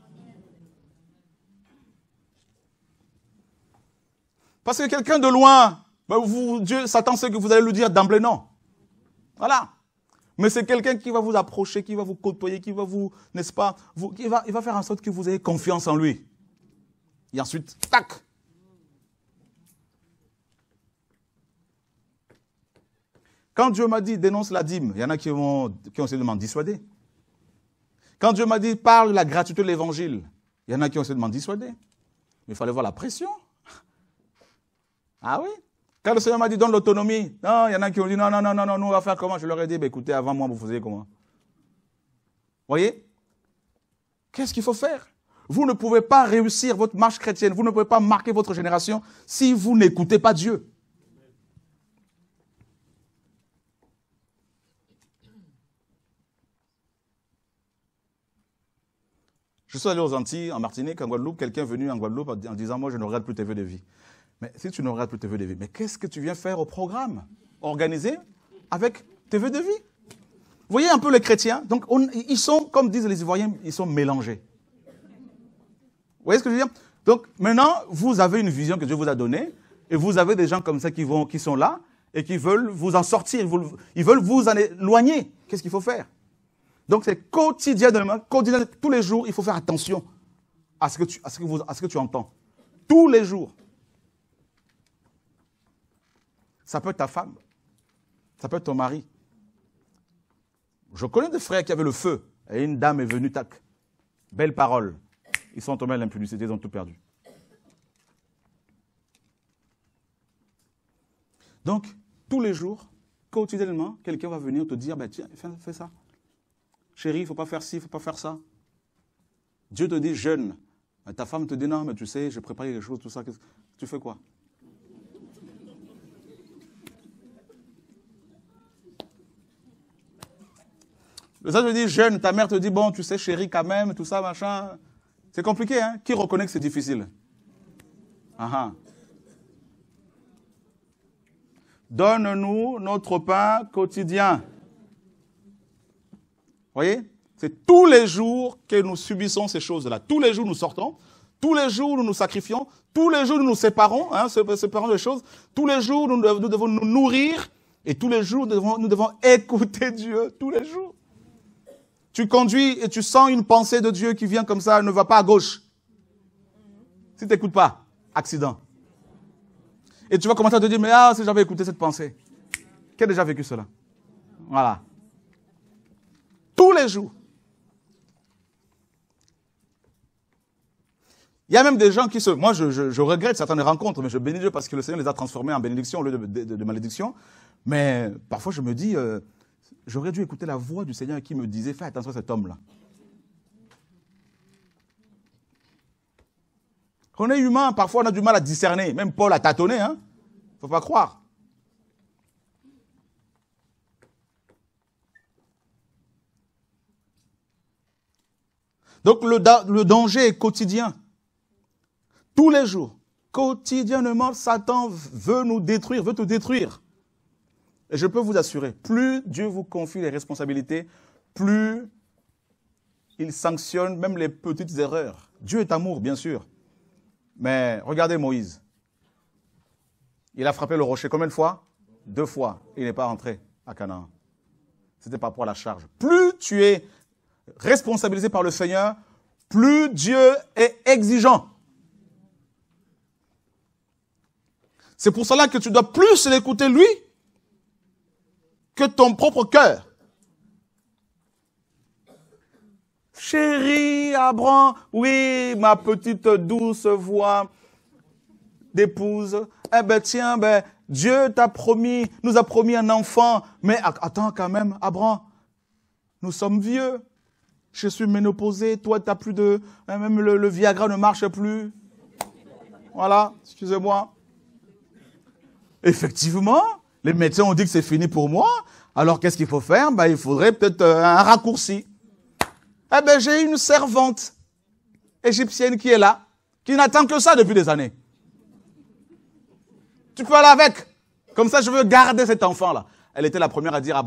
Parce que quelqu'un de loin, bah, vous, Dieu s'attend ce que vous allez lui dire d'emblée non. Voilà. Mais c'est quelqu'un qui va vous approcher, qui va vous côtoyer, qui va vous, n'est-ce pas, vous, qui va, il va faire en sorte que vous ayez confiance en lui. Et ensuite, tac. Quand Dieu m'a dit dénonce la dîme, il y en a qui, vont, qui ont essayé de m'en dissuader. Quand Dieu m'a dit parle la gratuité de l'évangile, il y en a qui ont essayé de m'en dissuader. Mais il fallait voir la pression. Ah oui Quand le Seigneur m'a dit donne l'autonomie, non, il y en a qui ont dit non, non, non, non, non, nous on va faire comment Je leur ai dit, bah, écoutez, avant moi, vous faisiez comment Voyez Qu'est-ce qu'il faut faire Vous ne pouvez pas réussir votre marche chrétienne, vous ne pouvez pas marquer votre génération si vous n'écoutez pas Dieu. Je suis allé aux Antilles, en Martinique, en Guadeloupe, quelqu'un est venu en Guadeloupe en disant Moi, je ne regarde plus TV de vie. Mais si tu ne regardes plus TV de vie, mais qu'est-ce que tu viens faire au programme organisé avec TV de vie Vous voyez un peu les chrétiens Donc, ils sont, comme disent les Ivoiriens, ils sont mélangés. Vous voyez ce que je veux dire Donc, maintenant, vous avez une vision que Dieu vous a donnée, et vous avez des gens comme ça qui, vont, qui sont là, et qui veulent vous en sortir, ils veulent vous en éloigner. Qu'est-ce qu'il faut faire Donc c'est quotidiennement, quotidiennement, tous les jours, il faut faire attention à à ce que tu entends. Tous les jours. Ça peut être ta femme. Ça peut être ton mari. Je connais des frères qui avaient le feu. Et une dame est venue, tac. Belle parole. Ils sont tombés à l'impunicité, ils ont tout perdu. Donc, tous les jours, quotidiennement, quelqu'un va venir te dire, bah, tiens, fais, ça. Chérie, il ne faut pas faire ci, il ne faut pas faire ça. Dieu te dit jeune. Ta femme te dit, non, mais tu sais, j'ai préparé quelque chose, tout ça. Tu fais quoi Ça veut dire jeune, ta mère te dit, bon, tu sais, chérie, quand même, tout ça, machin. C'est compliqué, hein Qui reconnaît que c'est difficile ah, ah. Donne-nous notre pain quotidien. Voyez C'est tous les jours que nous subissons ces choses-là. Tous les jours, nous sortons. Tous les jours, nous nous sacrifions. Tous les jours, nous nous séparons, hein, séparons des choses. Tous les jours, nous devons nous nourrir. Et tous les jours, devons, nous devons écouter Dieu. Tous les jours. Tu conduis et tu sens une pensée de Dieu qui vient comme ça, elle ne va pas à gauche. Si tu n'écoutes pas, accident. Et tu vas commencer à te dire, mais ah, si j'avais écouté cette pensée, qui a déjà vécu cela Voilà. Tous les jours. Il y a même des gens qui se... Moi, je, regrette certaines rencontres, mais je bénis Dieu parce que le Seigneur les a transformés en bénédiction au lieu de, malédiction. Mais parfois, je me dis, euh, j'aurais dû écouter la voix du Seigneur qui me disait, fais attention à cet homme-là. On est humain, parfois on a du mal à discerner. Même Paul a tâtonné, hein. Faut pas croire. Donc le, danger est quotidien. Tous les jours, quotidiennement, Satan veut nous détruire, veut tout détruire. Et je peux vous assurer, plus Dieu vous confie les responsabilités, plus il sanctionne même les petites erreurs. Dieu est amour, bien sûr. Mais regardez Moïse. Il a frappé le rocher combien de fois Deux fois. Il n'est pas rentré à Canaan. C'était n'était pas pour la charge. Plus tu es responsabilisé par le Seigneur, plus Dieu est exigeant. C'est pour cela que tu dois plus l'écouter lui que ton propre cœur. Chérie Abraham, oui, ma petite douce voix d'épouse. Eh ben tiens, ben Dieu t'a promis, nous a promis un enfant. Mais attends quand même, Abraham, nous sommes vieux. Je suis ménopausé, toi t'as plus de, hein, même le Viagra ne marche plus. Voilà, excusez-moi. Effectivement, les médecins ont dit que c'est fini pour moi. Alors qu'est-ce qu'il faut faire ben, Il faudrait peut-être euh, un raccourci. Eh ben, j'ai une servante égyptienne qui est là, qui n'attend que ça depuis des années. Tu peux aller avec. Comme ça, je veux garder cet enfant-là. Elle était la première à dire à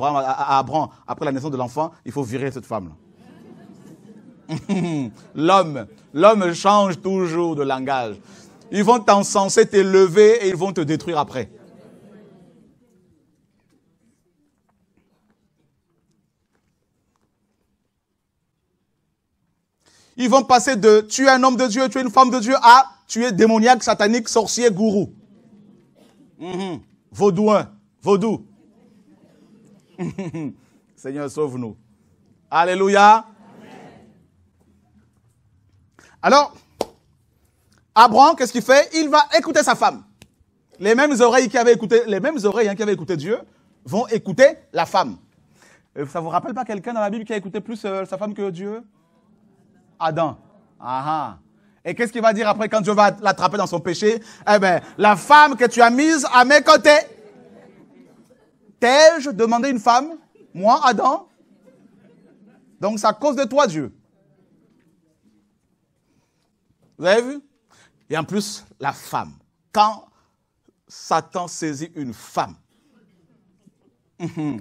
Abraham, après la naissance de l'enfant, il faut virer cette femme-là. l'homme, l'homme change toujours de langage. Ils vont t'encenser, t'élever et ils vont te détruire après. Ils vont passer de tu es un homme de Dieu, tu es une femme de Dieu à tu es démoniaque, satanique, sorcier, gourou. Vaudouin, mhm. vaudou. Seigneur, sauve-nous. Alléluia. Alors, Abraham, qu'est-ce qu'il fait Il va écouter sa femme. Les mêmes oreilles qui avaient écouté, les mêmes oreilles hein, qui avaient écouté Dieu vont écouter la femme. Euh, ça vous rappelle pas quelqu'un dans la Bible qui a écouté plus euh, sa femme que Dieu Adam. Ah, ah Et qu'est-ce qu'il va dire après quand Dieu va l'attraper dans son péché Eh bien, la femme que tu as mise à mes côtés. T'ai-je demandé une femme Moi, Adam Donc, c'est à cause de toi, Dieu. Vous avez vu Et en plus, la femme. Quand Satan saisit une femme, mhm.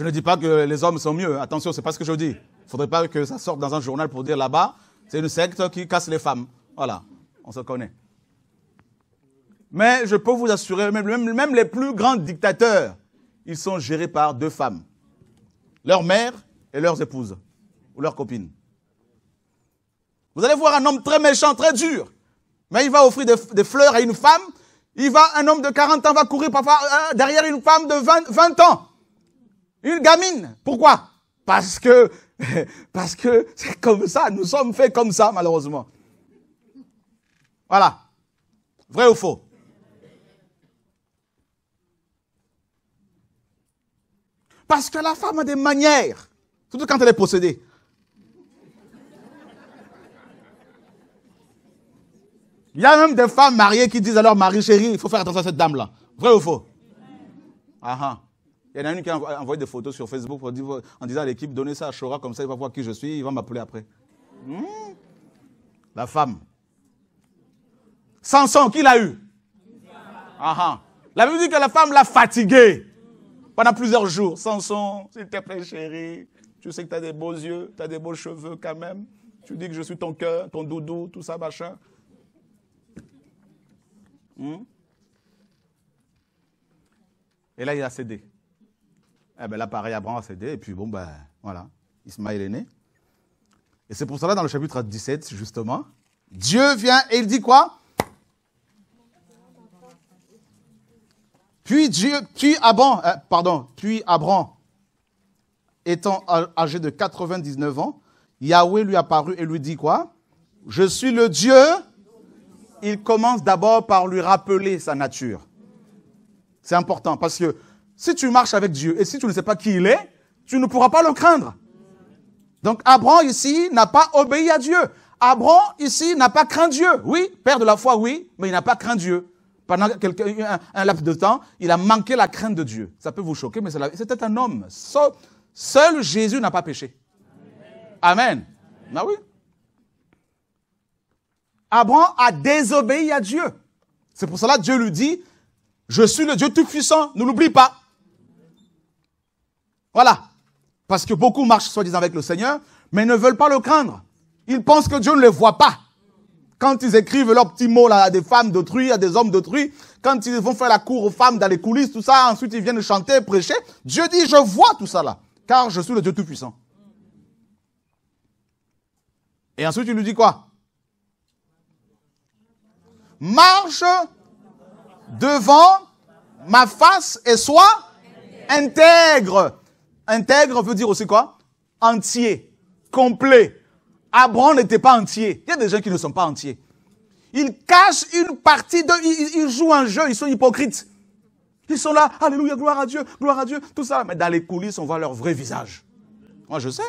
Je ne dis pas que les hommes sont mieux. Attention, c'est pas ce que je dis. Il faudrait pas que ça sorte dans un journal pour dire là-bas, c'est une secte qui casse les femmes. Voilà, on se connaît. Mais je peux vous assurer, même, les plus grands dictateurs, ils sont gérés par deux femmes. Leur mère et leurs épouses, ou leurs copines. Vous allez voir un homme très méchant, très dur, mais il va offrir des, fleurs à une femme. Il va, un homme de 40 ans va courir euh, derrière une femme de 20 ans. Une gamine. Pourquoi Parce que parce que c'est comme ça, nous sommes faits comme ça malheureusement. Voilà. Vrai ou faux Parce que la femme a des manières, surtout quand elle est possédée. Il y a même des femmes mariées qui disent alors :« leur mari, chérie, il faut faire attention à cette dame-là. Vrai ou faux ah, ah. Il y en a une qui a envoyé des photos sur Facebook en disant à l'équipe, donnez ça à Chora, comme ça il va voir qui je suis, il va m'appeler après. Hmm? La femme. Samson, qui l'a eu ah, ah. La Bible dit que la femme l'a fatigué pendant plusieurs jours. Samson, s'il te plaît, chérie, tu sais que tu as des beaux yeux, tu as des beaux cheveux quand même. Tu dis que je suis ton cœur, ton doudou, tout ça, machin. Hmm? Et là, il a cédé. Eh bien là, pareil, Abraham a cédé, et puis bon, ben voilà, Ismaël est né. Et c'est pour cela, dans le chapitre 17, justement, Dieu vient et il dit quoi Puis Dieu, puis Abraham, euh, pardon, puis Abraham, étant âgé de 99 ans, Yahweh lui apparut et lui dit quoi Je suis le Dieu. Il commence d'abord par lui rappeler sa nature. C'est important parce que si tu marches avec Dieu et si tu ne sais pas qui il est, tu ne pourras pas le craindre. Donc Abraham ici n'a pas obéi à Dieu. Abraham ici n'a pas craint Dieu. Oui, père de la foi, oui, mais il n'a pas craint Dieu. Pendant un, un, laps de temps, il a manqué la crainte de Dieu. Ça peut vous choquer, mais c'était un homme. Seul, Jésus n'a pas péché. Amen. Amen. Ah oui. Abraham a désobéi à Dieu. C'est pour cela que Dieu lui dit, je suis le Dieu Tout-Puissant, ne l'oublie pas. Voilà. Parce que beaucoup marchent soi-disant avec le Seigneur, mais ne veulent pas le craindre. Ils pensent que Dieu ne les voit pas. Quand ils écrivent leurs petits mots là, à des femmes d'autrui, à des hommes d'autrui, quand ils vont faire la cour aux femmes dans les coulisses, tout ça, ensuite ils viennent chanter, prêcher, Dieu dit, je vois tout ça là, car je suis le Dieu Tout-Puissant. Et ensuite il nous dit quoi Marche devant ma face et sois intègre. Intègre veut dire aussi quoi Entier, complet. Abraham n'était pas entier. Il y a des gens qui ne sont pas entiers. Ils cachent une partie de. ils, jouent un jeu, ils sont hypocrites. Ils sont là, alléluia, gloire à Dieu, gloire à Dieu, tout ça. Mais dans les coulisses, on voit leur vrai visage. Moi, je sais.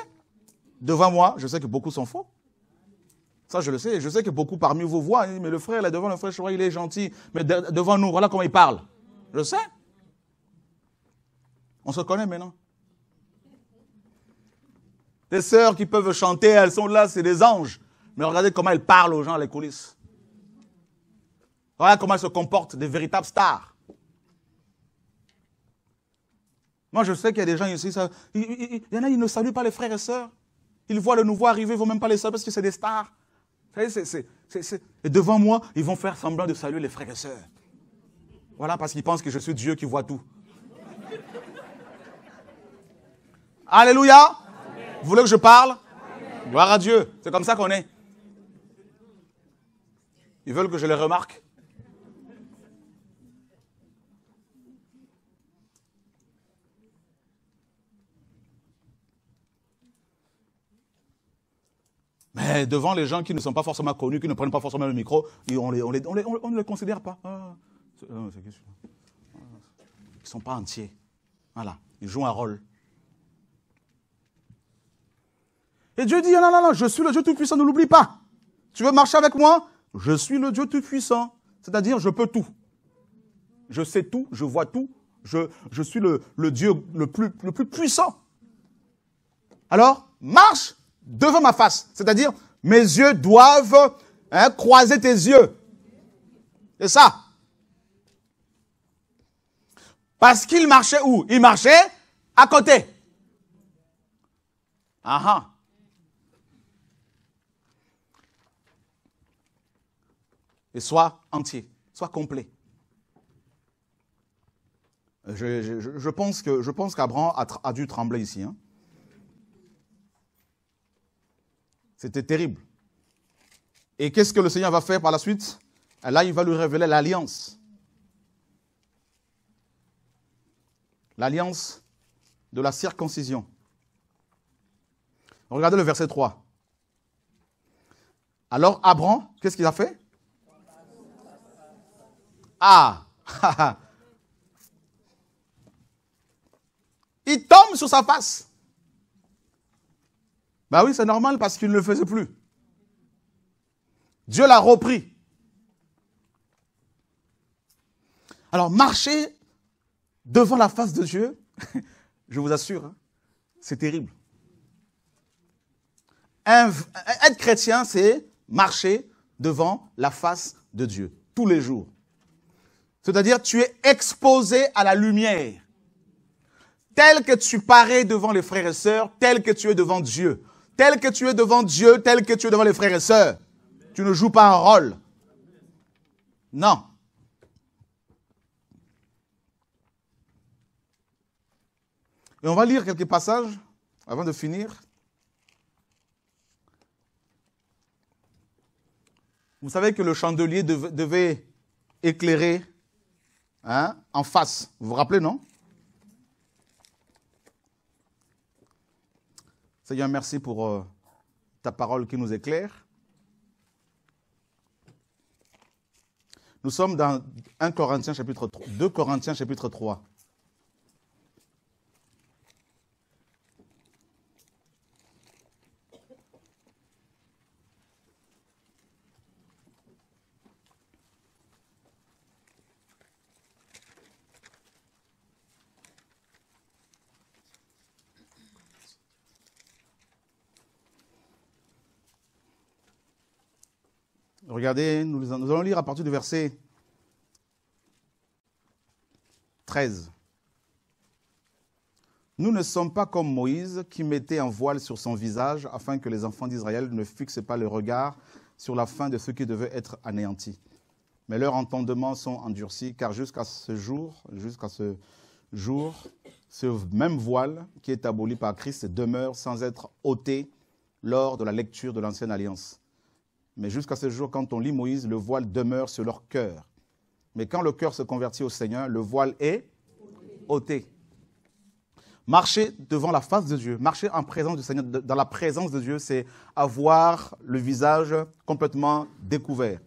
Devant moi, je sais que beaucoup sont faux. Ça, je le sais. Je sais que beaucoup parmi vous voient, mais le frère, là, devant le frère vois, il est gentil. Mais devant nous, voilà comment il parle. Je sais. On se connaît maintenant. Des sœurs qui peuvent chanter, elles sont là, c'est des anges. Mais regardez comment elles parlent aux gens à les coulisses. Regardez comment elles se comportent, des véritables stars. Moi, je sais qu'il y a des gens ici, ça, il, y en a, ils ne saluent pas les frères et sœurs. Ils voient le nouveau arriver, ils ne vont même pas les saluer parce que c'est des stars. Vous et devant moi, ils vont faire semblant de saluer les frères et sœurs. Voilà, parce qu'ils pensent que je suis Dieu qui voit tout. Alléluia. Vous voulez que je parle Gloire à Dieu. C'est comme ça qu'on est. Ils veulent que je les remarque. Mais devant les gens qui ne sont pas forcément connus, qui ne prennent pas forcément le micro, on, on, les, on, ne les considère pas. Ah, ah, ah, ils ne sont pas entiers. Voilà. Ils jouent un rôle. Et Dieu dit, non, non, non, je suis le Dieu Tout-Puissant, ne l'oublie pas. Tu veux marcher avec moi Je suis le Dieu Tout-Puissant. C'est-à-dire, je peux tout. Je sais tout, je vois tout, je, je suis le, le Dieu le plus, le plus puissant. Alors, marche devant ma face. C'est-à-dire, mes yeux doivent hein, croiser tes yeux. C'est ça. Parce qu'il marchait où Il marchait à côté. Ah, ah. et soit entier, soit complet. Je, pense que qu'Abraham a, dû trembler ici. Hein. C'était terrible. Et qu'est-ce que le Seigneur va faire par la suite Là, il va lui révéler l'alliance. L'alliance de la circoncision. Regardez le verset 3. Alors Abraham, qu'est-ce qu'il a fait ah Il tombe sur sa face. Ben oui, c'est normal parce qu'il ne le faisait plus. Dieu l'a repris. Alors marcher devant la face de Dieu, je vous assure, hein, c'est terrible. être chrétien, c'est marcher devant la face de Dieu tous les jours. C'est-à-dire, tu es exposé à la lumière. Tel que tu parais devant les frères et sœurs, tel que tu es devant Dieu. Tel que tu es devant Dieu, tel que tu es devant les frères et sœurs. Tu ne joues pas un rôle. Non. Et on va lire quelques passages avant de finir. Vous savez que le chandelier devait éclairer Hein? en face. Vous vous rappelez, non Seigneur, merci pour euh, ta parole qui nous éclaire. Nous sommes dans 1 Corinthiens chapitre 3, 2 Corinthiens chapitre 3. Regardez, nous, allons lire à partir du verset 13. Nous ne sommes pas comme Moïse qui mettait un voile sur son visage afin que les enfants d'Israël ne fixent pas le regard sur la fin de ceux qui devaient être anéantis. Mais leurs entendements sont endurcis, car jusqu'à ce jour, jusqu'à ce jour, ce même voile qui est aboli par Christ demeure sans être ôté lors de la lecture de l'ancienne alliance. Mais jusqu'à ce jour, quand on lit Moïse, le voile demeure sur leur cœur. Mais quand le cœur se convertit au Seigneur, le voile est ôté. Marcher devant la face de Dieu, marcher en présence du Seigneur, dans la présence de Dieu, c'est avoir le visage complètement découvert.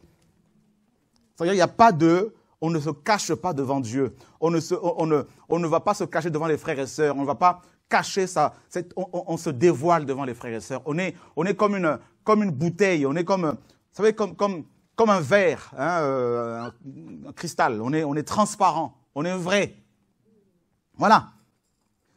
C'est-à-dire n'y a pas de on ne se cache pas devant Dieu. On ne, va pas se cacher devant les frères et sœurs. On ne va pas cacher ça. On, se dévoile devant les frères et sœurs. On est comme, une, comme une bouteille, on est comme, vous savez, comme, comme, comme un verre, hein, euh, un, cristal. On est, on est transparent, on est vrai. Voilà.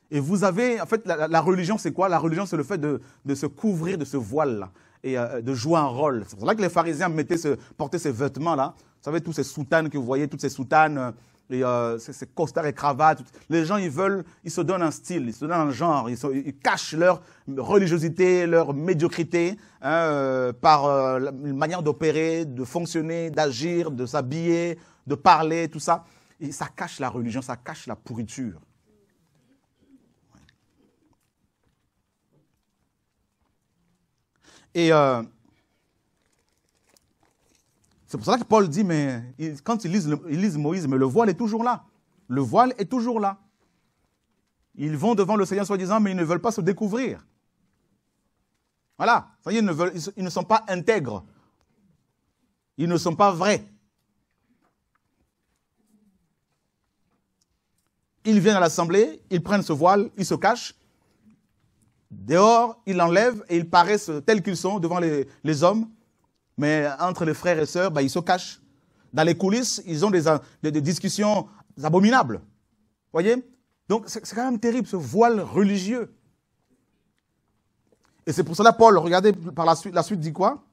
Et vous avez, en fait, la, religion, c'est quoi La religion, c'est le fait de, de, se couvrir de ce voile-là et euh, de jouer un rôle. C'est pour ça que les pharisiens mettaient portaient ces vêtements-là. Vous savez, toutes ces soutanes que vous voyez, toutes ces soutanes euh, les, euh, ces, et cravates. Les gens, ils veulent, ils se donnent un style, ils se donnent un genre, ils, ils cachent leur religiosité, leur médiocrité hein, euh, par euh, une manière d'opérer, de fonctionner, d'agir, de s'habiller, de parler, tout ça. Et ça cache la religion, ça cache la pourriture. Et euh, c'est pour ça que Paul dit, mais quand ils lisent, Moïse, mais le voile est toujours là. Le voile est toujours là. Ils vont devant le Seigneur soi-disant, mais ils ne veulent pas se découvrir. Voilà, ils ne, sont pas intègres. Ils ne sont pas vrais. Ils viennent à l'assemblée, ils prennent ce voile, ils se cachent. Dehors, ils l'enlèvent et ils paraissent tels qu'ils sont devant les hommes. Mais entre les frères et sœurs, bah, ils se cachent. Dans les coulisses, ils ont des, discussions abominables. Vous Voyez Donc c'est quand même terrible ce voile religieux. Et c'est pour cela, Paul, regardez par la suite, la suite dit quoi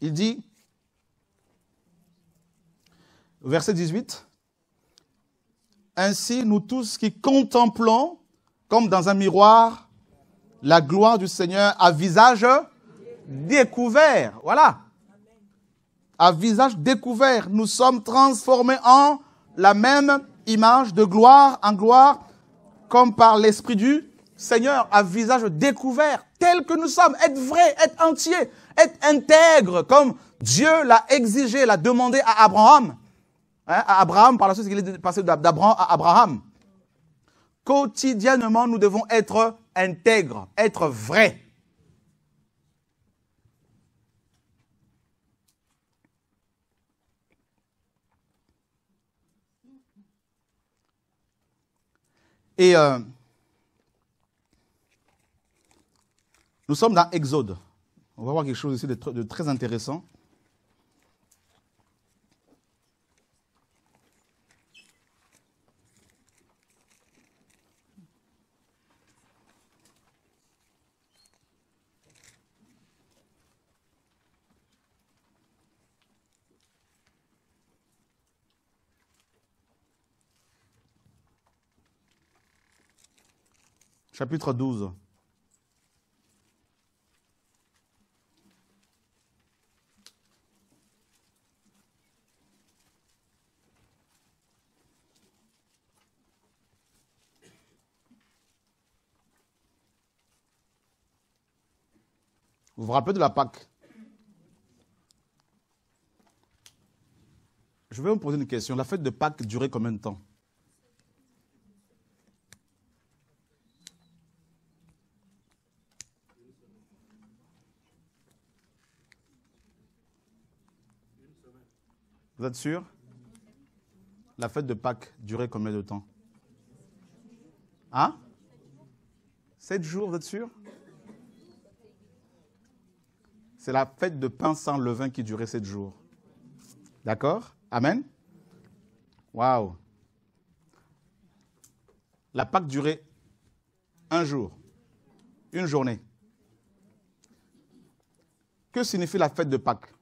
Il dit, verset 18, ainsi, nous tous qui contemplons, comme dans un miroir, la gloire du Seigneur à visage découvert. Voilà. À visage découvert, nous sommes transformés en la même image de gloire en gloire, comme par l'Esprit du Seigneur, à visage découvert, tel que nous sommes, être vrai, être entier, être intègre, comme Dieu l'a exigé, l'a demandé à Abraham. Hein, Abraham, par la suite, il est passé d'Abraham à Abraham. Quotidiennement, nous devons être intègres, être vrais. Et euh, nous sommes dans Exode. On va voir quelque chose ici de très intéressant. chapitre 12. Vous vous rappelez de la Pâque Je vais vous poser une question. La fête de Pâques durait combien de temps Vous êtes sûr La fête de Pâques durait combien de temps Hein Sept jours, vous êtes sûr C'est la fête de pain sans levain qui durait sept jours. D'accord Amen Waouh La Pâques durait un jour, une journée. Que signifie la fête de Pâques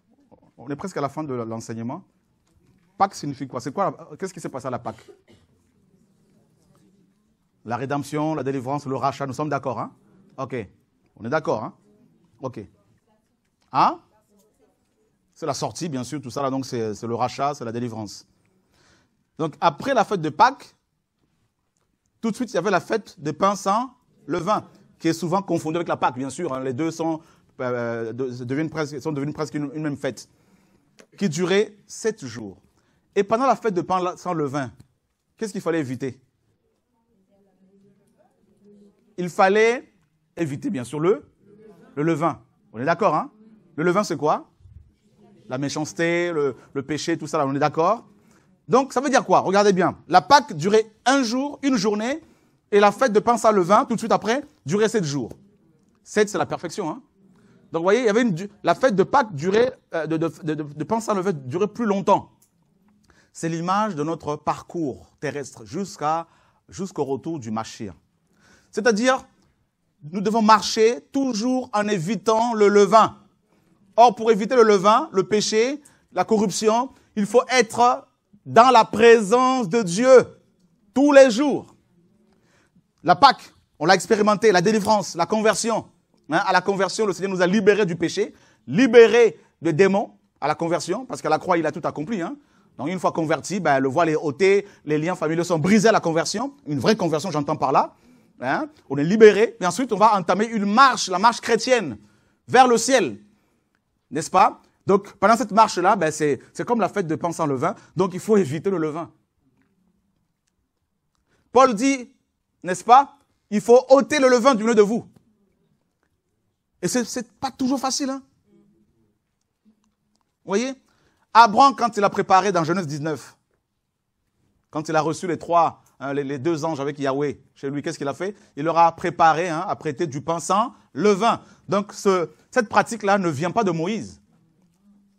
On est presque à la fin de l'enseignement. Pâques signifie quoi Qu'est-ce qui s'est passé à la Pâques La rédemption, la délivrance, le rachat, nous sommes d'accord, hein Ok. On est d'accord, hein Ok. Hein C'est la sortie, bien sûr, tout ça, là, donc c'est le rachat, c'est la délivrance. Donc après la fête de Pâques, tout de suite, il y avait la fête de pains sans vin, qui est souvent confondue avec la Pâques, bien sûr. Hein. les deux sont, euh, devenus presque une même fête, qui durait sept jours. Et pendant la fête de pain sans levain, qu'est-ce qu'il fallait éviter Il fallait éviter, bien sûr, le, le levain. On est d'accord, hein Le levain, c'est quoi La méchanceté, le, péché, tout ça, là, on est d'accord Donc, ça veut dire quoi Regardez bien. La Pâque durait un jour, une journée, et la fête de pain sans levain, tout de suite après, durait sept jours. Sept, c'est la perfection, hein donc, vous voyez, il y avait une, la fête de Pâques durait, euh, de, de, de, de durait plus longtemps. C'est l'image de notre parcours terrestre jusqu'au retour du Mashiach. C'est-à-dire, nous devons marcher toujours en évitant le levain. Or, pour éviter le levain, le péché, la corruption, il faut être dans la présence de Dieu tous les jours. La Pâque, on l'a expérimenté, la délivrance, la conversion. Hein, à la conversion, le Seigneur nous a libérés du péché, libérés des démons à la conversion, parce qu'à la croix, il a tout accompli. Hein. Donc une fois converti, ben, le voile est ôté, les liens familiaux sont brisés à la conversion, une vraie conversion j'entends par là. Hein. On est libéré, et ensuite on va entamer une marche, la marche chrétienne, vers le ciel. N'est-ce pas Donc pendant cette marche-là, ben, c'est comme la fête de pain en levain, donc il faut éviter le levain. Paul dit, n'est-ce pas Il faut ôter le levain du milieu de vous. Et ce n'est pas toujours facile. Hein? Vous voyez Abraham, quand il a préparé dans Genèse 19, quand il a reçu les trois, hein, les, deux anges avec Yahweh chez lui, qu'est-ce qu'il a fait Il leur a préparé, hein, a prêté du pain sans levain. Donc ce, cette pratique-là ne vient pas de Moïse.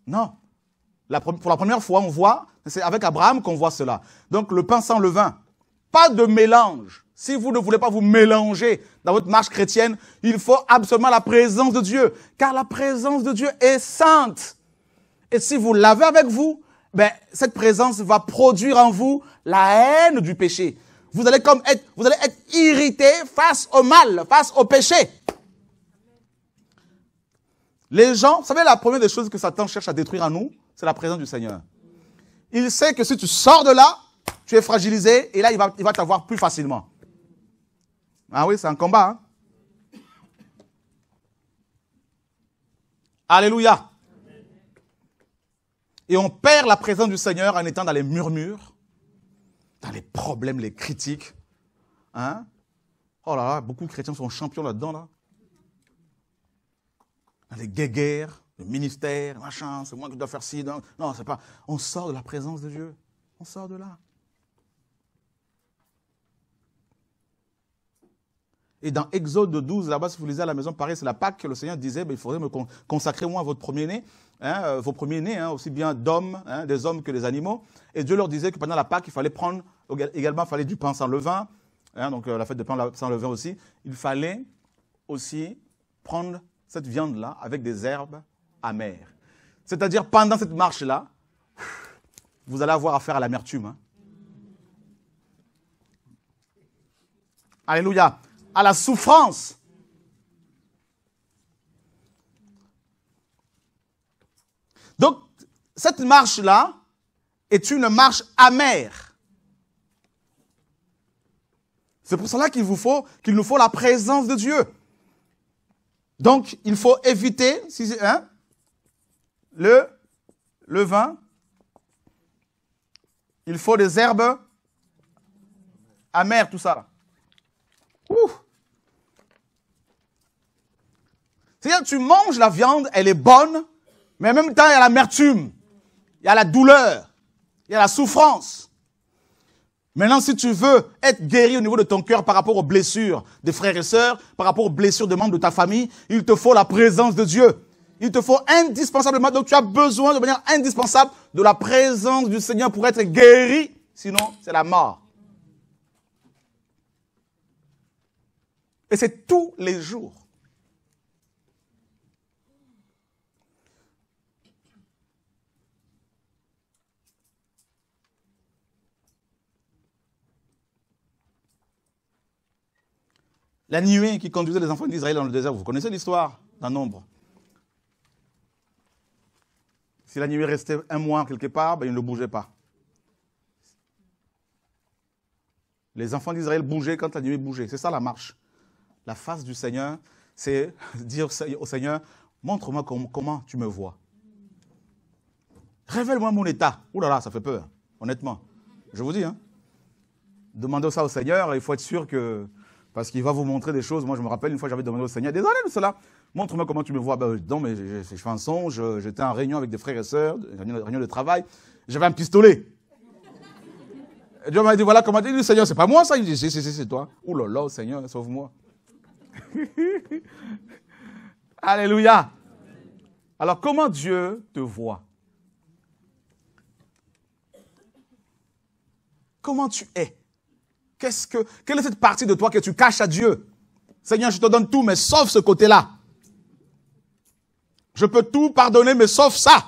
Non. pour la première fois, on voit, c'est avec Abraham qu'on voit cela. Donc le pain sans levain. Pas de mélange. Si vous ne voulez pas vous mélanger dans votre marche chrétienne, il faut absolument la présence de Dieu. Car la présence de Dieu est sainte. Et si vous l'avez avec vous, ben, cette présence va produire en vous la haine du péché. Vous allez comme être, vous allez être irrité face au mal, face au péché. Les gens, vous savez, la première des choses que Satan cherche à détruire en nous, c'est la présence du Seigneur. Il sait que si tu sors de là, tu es fragilisé et là, il va, il va t'avoir plus facilement. Ah oui, c'est un combat. Hein. Alléluia. Et on perd la présence du Seigneur en étant dans les murmures, dans les problèmes, les critiques. Hein oh là là, beaucoup de chrétiens sont champions là-dedans, là. Dans les guéguerres, le ministère, machin, c'est moi qui dois faire ci. Non, c'est pas. On sort de la présence de Dieu. On sort de là. Et dans Exode 12, là-bas, si vous lisez à la maison, pareil, c'est la Pâque que le Seigneur disait, il faudrait me consacrer moi à votre premier-né. Hein, euh, vos premiers-nés, hein, aussi bien d'hommes, hein, des hommes que des animaux. Et Dieu leur disait que pendant la Pâque, il fallait prendre également, il fallait du pain sans levain, donc euh, la fête de pain sans levain aussi. Il fallait aussi prendre cette viande-là avec des herbes amères. C'est-à-dire, pendant cette marche-là, vous allez avoir affaire à l'amertume. Alléluia. À la souffrance. Donc, cette marche-là est une marche amère. C'est pour cela qu'il vous faut, qu'il nous faut la présence de Dieu. Donc, il faut éviter le, le vin. Il faut des herbes amères, tout ça. C'est-à-dire, tu manges la viande, elle est bonne, mais en même temps, il y a l'amertume, il y a la douleur, il y a la souffrance. Maintenant, si tu veux être guéri au niveau de ton cœur par rapport aux blessures des frères et sœurs, par rapport aux blessures des membres de ta famille, il te faut la présence de Dieu. Il te faut indispensablement, donc tu as besoin de manière indispensable de la présence du Seigneur pour être guéri. Sinon, c'est la mort. Et c'est tous les jours. La nuée qui conduisait les enfants d'Israël dans le désert, vous connaissez l'histoire d'un nombre. Si la nuée restait un mois quelque part, ben, il ne bougeait pas. Les enfants d'Israël bougeaient quand la nuée bougeait. C'est ça la marche. La face du Seigneur, c'est dire au Seigneur, montre-moi comment tu me vois. Révèle-moi mon état. Ouh là là, ça fait peur, honnêtement. Je vous dis. Hein. Demandez ça au Seigneur, il faut être sûr que parce qu'il va vous montrer des choses. Moi, je me rappelle, une fois, j'avais demandé au Seigneur, désolé de cela, montre-moi comment tu me vois. Ben, non, mais je, fais un songe, j'étais en réunion avec des frères et sœurs, réunion, réunion de travail, j'avais un pistolet. Dieu m'a dit, voilà comment. tu dit, Seigneur, c'est pas moi ça. Il dit, si, si, c'est toi. Ouh là là, Seigneur, sauve-moi. Alléluia. Alors, comment Dieu te voit Comment tu es ce que, quelle est cette partie de toi que tu caches à Dieu? Seigneur, je te donne tout, mais sauf ce côté-là. Je peux tout pardonner, mais sauf ça.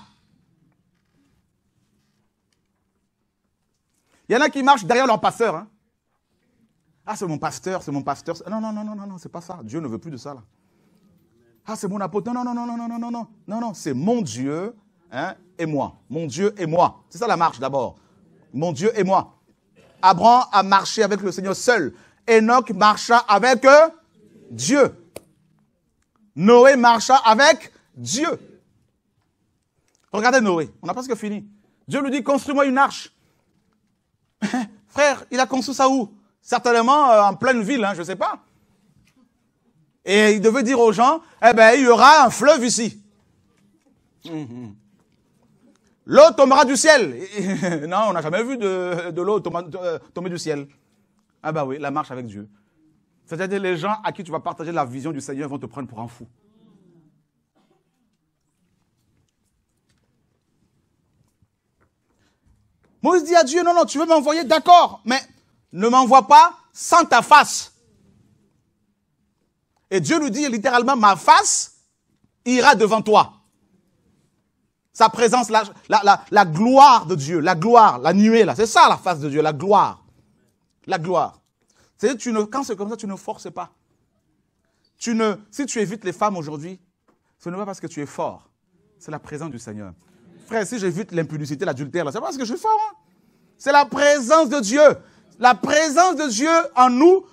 Il y en a qui marchent derrière leur pasteur. Hein. Ah, c'est mon pasteur, c'est mon pasteur. Non, non, non, non, non, c'est pas ça. Dieu ne veut plus de ça, là. Ah, c'est mon apôtre. Non, non, non, non, non, non, non, non, non, non, c'est mon Dieu hein, et moi. Mon Dieu et moi. C'est ça la marche d'abord. Mon Dieu et moi. Abraham a marché avec le Seigneur seul. Enoch marcha avec euh, Dieu. Noé marcha avec Dieu. Regardez Noé, on a presque fini. Dieu lui dit, construis-moi une arche. Frère, il a construit ça où Certainement euh, en pleine ville, hein, je ne sais pas. Et il devait dire aux gens, eh ben, il y aura un fleuve ici. Hum, hum. L'eau tombera du ciel. non, on n'a jamais vu de, de l'eau euh, tomber du ciel. Ah bah oui, la marche avec Dieu. C'est-à-dire les gens à qui tu vas partager la vision du Seigneur vont te prendre pour un fou. Moïse dit à Dieu, non, non, tu veux m'envoyer, d'accord, mais ne m'envoie pas sans ta face. Et Dieu lui dit littéralement, ma face ira devant toi. Sa présence, la, la, la, gloire de Dieu, la gloire, la nuée, là. C'est ça la face de Dieu, la gloire. La gloire. cest à quand c'est comme ça, tu ne forces pas. Tu ne, si tu évites les femmes aujourd'hui, ce n'est pas parce que tu es fort. C'est la présence du Seigneur. Frère, si j'évite l'impudicité, l'adultère, c'est pas parce que je suis fort. Hein. C'est la présence de Dieu. La présence de Dieu en nous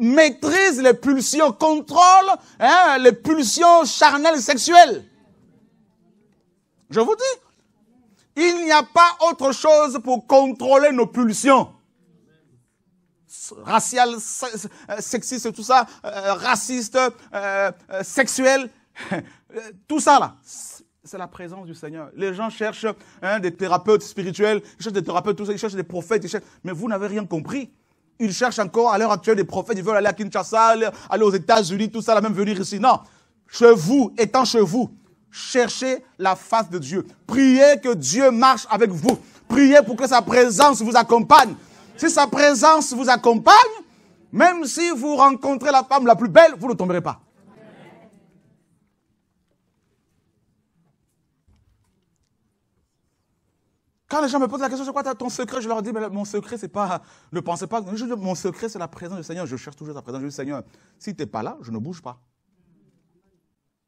maîtrise les pulsions, contrôle hein, les pulsions charnelles sexuelles. Je vous dis, il n'y a pas autre chose pour contrôler nos pulsions raciales, euh, sexiste, tout ça, euh, euh, raciste racistes, euh, tout ça là. C'est la présence du Seigneur. Les gens cherchent hein, des thérapeutes spirituels, ils cherchent des thérapeutes, ils cherchent des prophètes, ils cherchent... mais vous n'avez rien compris. Ils cherchent encore à l'heure actuelle des prophètes, ils veulent aller à Kinshasa, aller, aux États-Unis, tout ça, la même venir ici. Non, chez vous, étant chez vous, Cherchez la face de Dieu. Priez que Dieu marche avec vous. Priez pour que sa présence vous accompagne. Si sa présence vous accompagne, même si vous rencontrez la femme la plus belle, vous ne tomberez pas. Quand les gens me posent la question, c'est quoi ton secret Je leur dis, mais mon secret, c'est pas, ne pensez pas, mon secret, c'est la présence du Seigneur. Je cherche toujours la présence du Seigneur. Si tu n'es pas là, je ne bouge pas.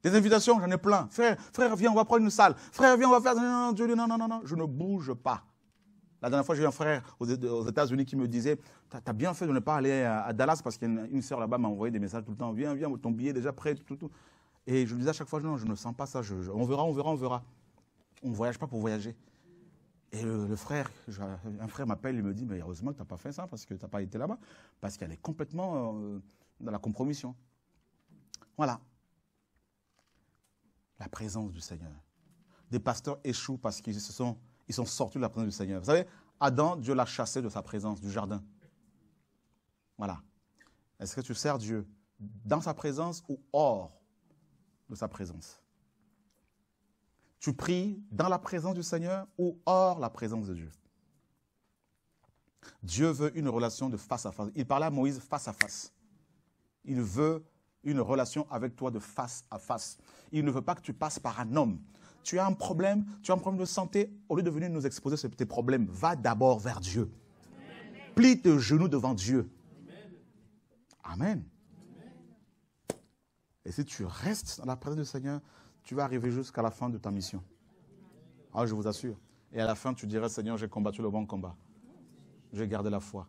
Des invitations, j'en ai plein. Frère, frère, viens, on va prendre une salle. Frère, viens, on va faire. Non, non, non, non, je ne bouge pas. La dernière fois, j'ai eu un frère aux, États-Unis qui me disait t'as bien fait de ne pas aller à, Dallas parce qu'une une sœur là-bas m'a envoyé des messages tout le temps Viens, viens, ton billet est déjà prêt, Et je lui disais à chaque fois Non, je ne sens pas ça. on verra, on verra, on verra. On ne voyage pas pour voyager. Et le, frère, un frère m'appelle, et me dit Mais heureusement que tu n'as pas fait ça parce que tu n'as pas été là-bas. Parce qu'elle est complètement euh, dans la compromission. Voilà la présence du Seigneur. Des pasteurs échouent parce qu'ils se sont, ils sont sortis de la présence du Seigneur. Vous savez, Adam, Dieu l'a chassé de sa présence, du jardin. Voilà. Est-ce que tu sers Dieu dans sa présence ou hors de sa présence Tu pries dans la présence du Seigneur ou hors la présence de Dieu Dieu veut une relation de face à face. Il parlait à Moïse face à face. Il veut une relation avec toi de face à face. Il ne veut pas que tu passes par un homme. Tu as un problème, tu as un problème de santé. Au lieu de venir nous exposer tes problèmes, va d'abord vers Dieu. Plie tes genoux devant Dieu. Amen. Et si tu restes dans la présence du Seigneur, tu vas arriver jusqu'à la fin de ta mission. Ah, je vous assure. Et à la fin, tu diras, Seigneur, j'ai combattu le bon combat. J'ai gardé la foi.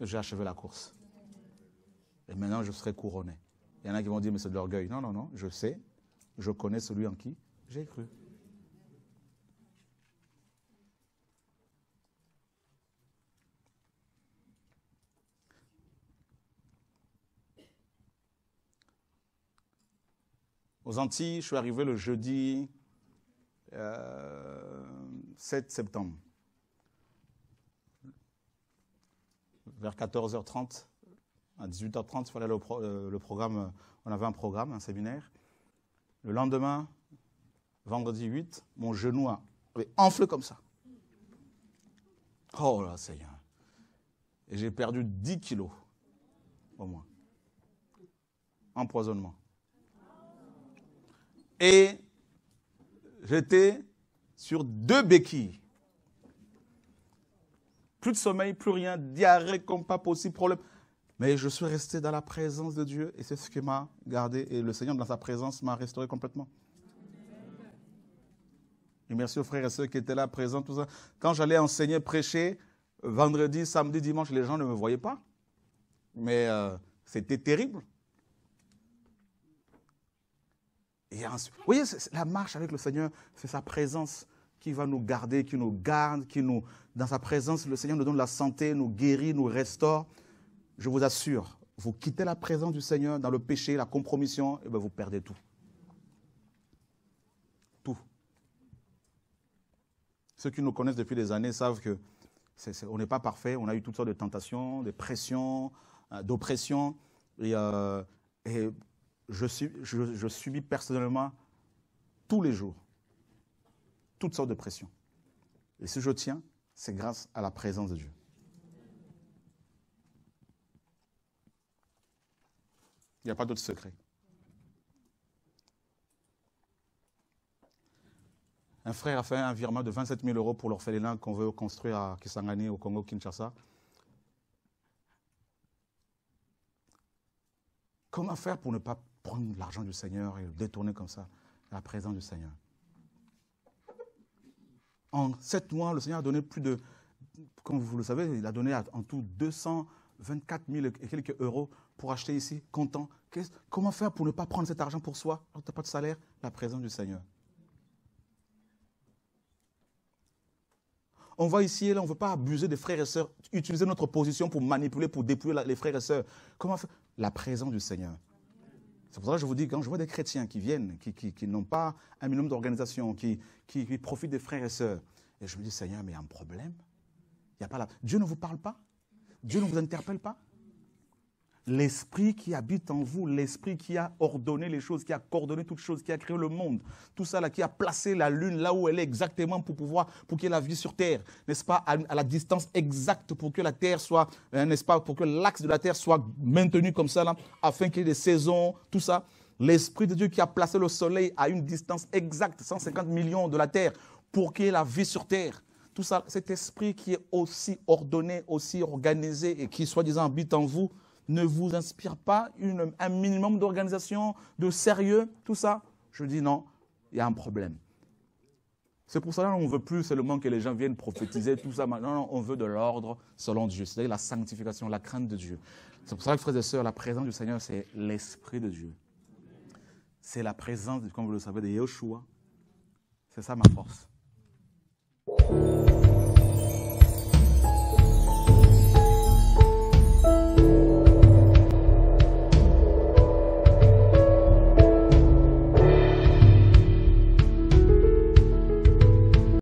J'ai achevé la course. Et maintenant, je serai couronné. Il y en a qui vont dire, mais c'est de l'orgueil. Non, non, non, je sais, je connais celui en qui j'ai cru. Aux Antilles, je suis arrivé le jeudi 7 euh, septembre. Vers 14h30, à 18h30, il fallait le, euh, programme, euh, on avait un programme, un séminaire. Le lendemain, vendredi 8, mon genou avait enflé comme ça. Oh là, Seigneur. Et j'ai perdu 10 kilos, au moins. Empoisonnement. Et j'étais sur deux béquilles. Plus de sommeil, plus rien, diarrhée comme pas possible, problème. Mais je suis resté dans la présence de Dieu et c'est ce qui m'a gardé. Et le Seigneur, dans sa présence, m'a restauré complètement. Et merci aux frères et ceux qui étaient là présents, tout ça. Quand j'allais enseigner, prêcher, vendredi, samedi, dimanche, les gens ne me voyaient pas. Mais euh, c'était terrible. Et vous voyez, la marche avec le Seigneur, c'est sa présence qui va nous garder, qui nous garde, qui nous, dans sa présence, le Seigneur nous donne la santé, nous guérit, nous restaure je vous assure, vous quittez la présence du Seigneur dans le péché, la compromission, et bien vous perdez tout. Tout. Ceux qui nous connaissent depuis des années savent que on n'est pas parfait, on a eu toutes sortes de tentations, de pressions, euh, d'oppressions. Et, euh, je, je subis personnellement tous les jours toutes sortes de pressions. Et si je tiens, c'est grâce à la présence de Dieu. Il n'y a pas d'autre secret. Un frère a fait un virement de 27 000 euros pour l'orphelinat qu'on veut construire à Kisangani, au Congo, Kinshasa. Comment faire pour ne pas prendre l'argent du Seigneur et le détourner comme ça à la présence du Seigneur En sept mois, le Seigneur a donné plus de, comme vous le savez, il a donné en tout 224 000 et quelques euros pour acheter ici, content. Comment faire pour ne pas prendre cet argent pour soi alors tu n'as pas de salaire La présence du Seigneur. On va ici et là, on ne veut pas abuser des frères et sœurs, utiliser notre position pour manipuler, pour dépouiller les frères et sœurs. Comment faire La présence du Seigneur. C'est pour ça que je vous dis, quand je vois des chrétiens qui viennent, qui, n'ont pas un minimum d'organisation, qui, qui, profitent des frères et sœurs, et je me dis, Seigneur, mais il y a un problème. Il y a pas Dieu ne vous parle pas Dieu ne vous interpelle pas l'esprit qui habite en vous, l'esprit qui a ordonné les choses, qui a coordonné toutes choses, qui a créé le monde, tout ça qui a placé la lune là où elle est exactement pour pouvoir, pour qu'il y ait la vie sur terre, n'est-ce pas, à, la distance exacte pour que la terre soit, hein, n'est-ce pas, pour que l'axe de la terre soit maintenu comme ça afin qu'il y ait des saisons, tout ça. L'Esprit de Dieu qui a placé le soleil à une distance exacte, 150 millions de la terre, pour qu'il y ait la vie sur terre tout ça, cet esprit qui est aussi ordonné, aussi organisé et qui, soi-disant, habite en vous, ne vous inspire pas un minimum d'organisation, de sérieux, tout ça Je dis non, il y a un problème. C'est pour cela qu'on ne veut plus seulement que les gens viennent prophétiser, tout ça. Maintenant, on veut de l'ordre selon Dieu, c'est-à-dire la sanctification, la crainte de Dieu. C'est pour ça que, frères et sœurs, la présence du Seigneur, c'est l'Esprit de Dieu. C'est la présence, comme vous le savez, de Yeshua. C'est ça ma force.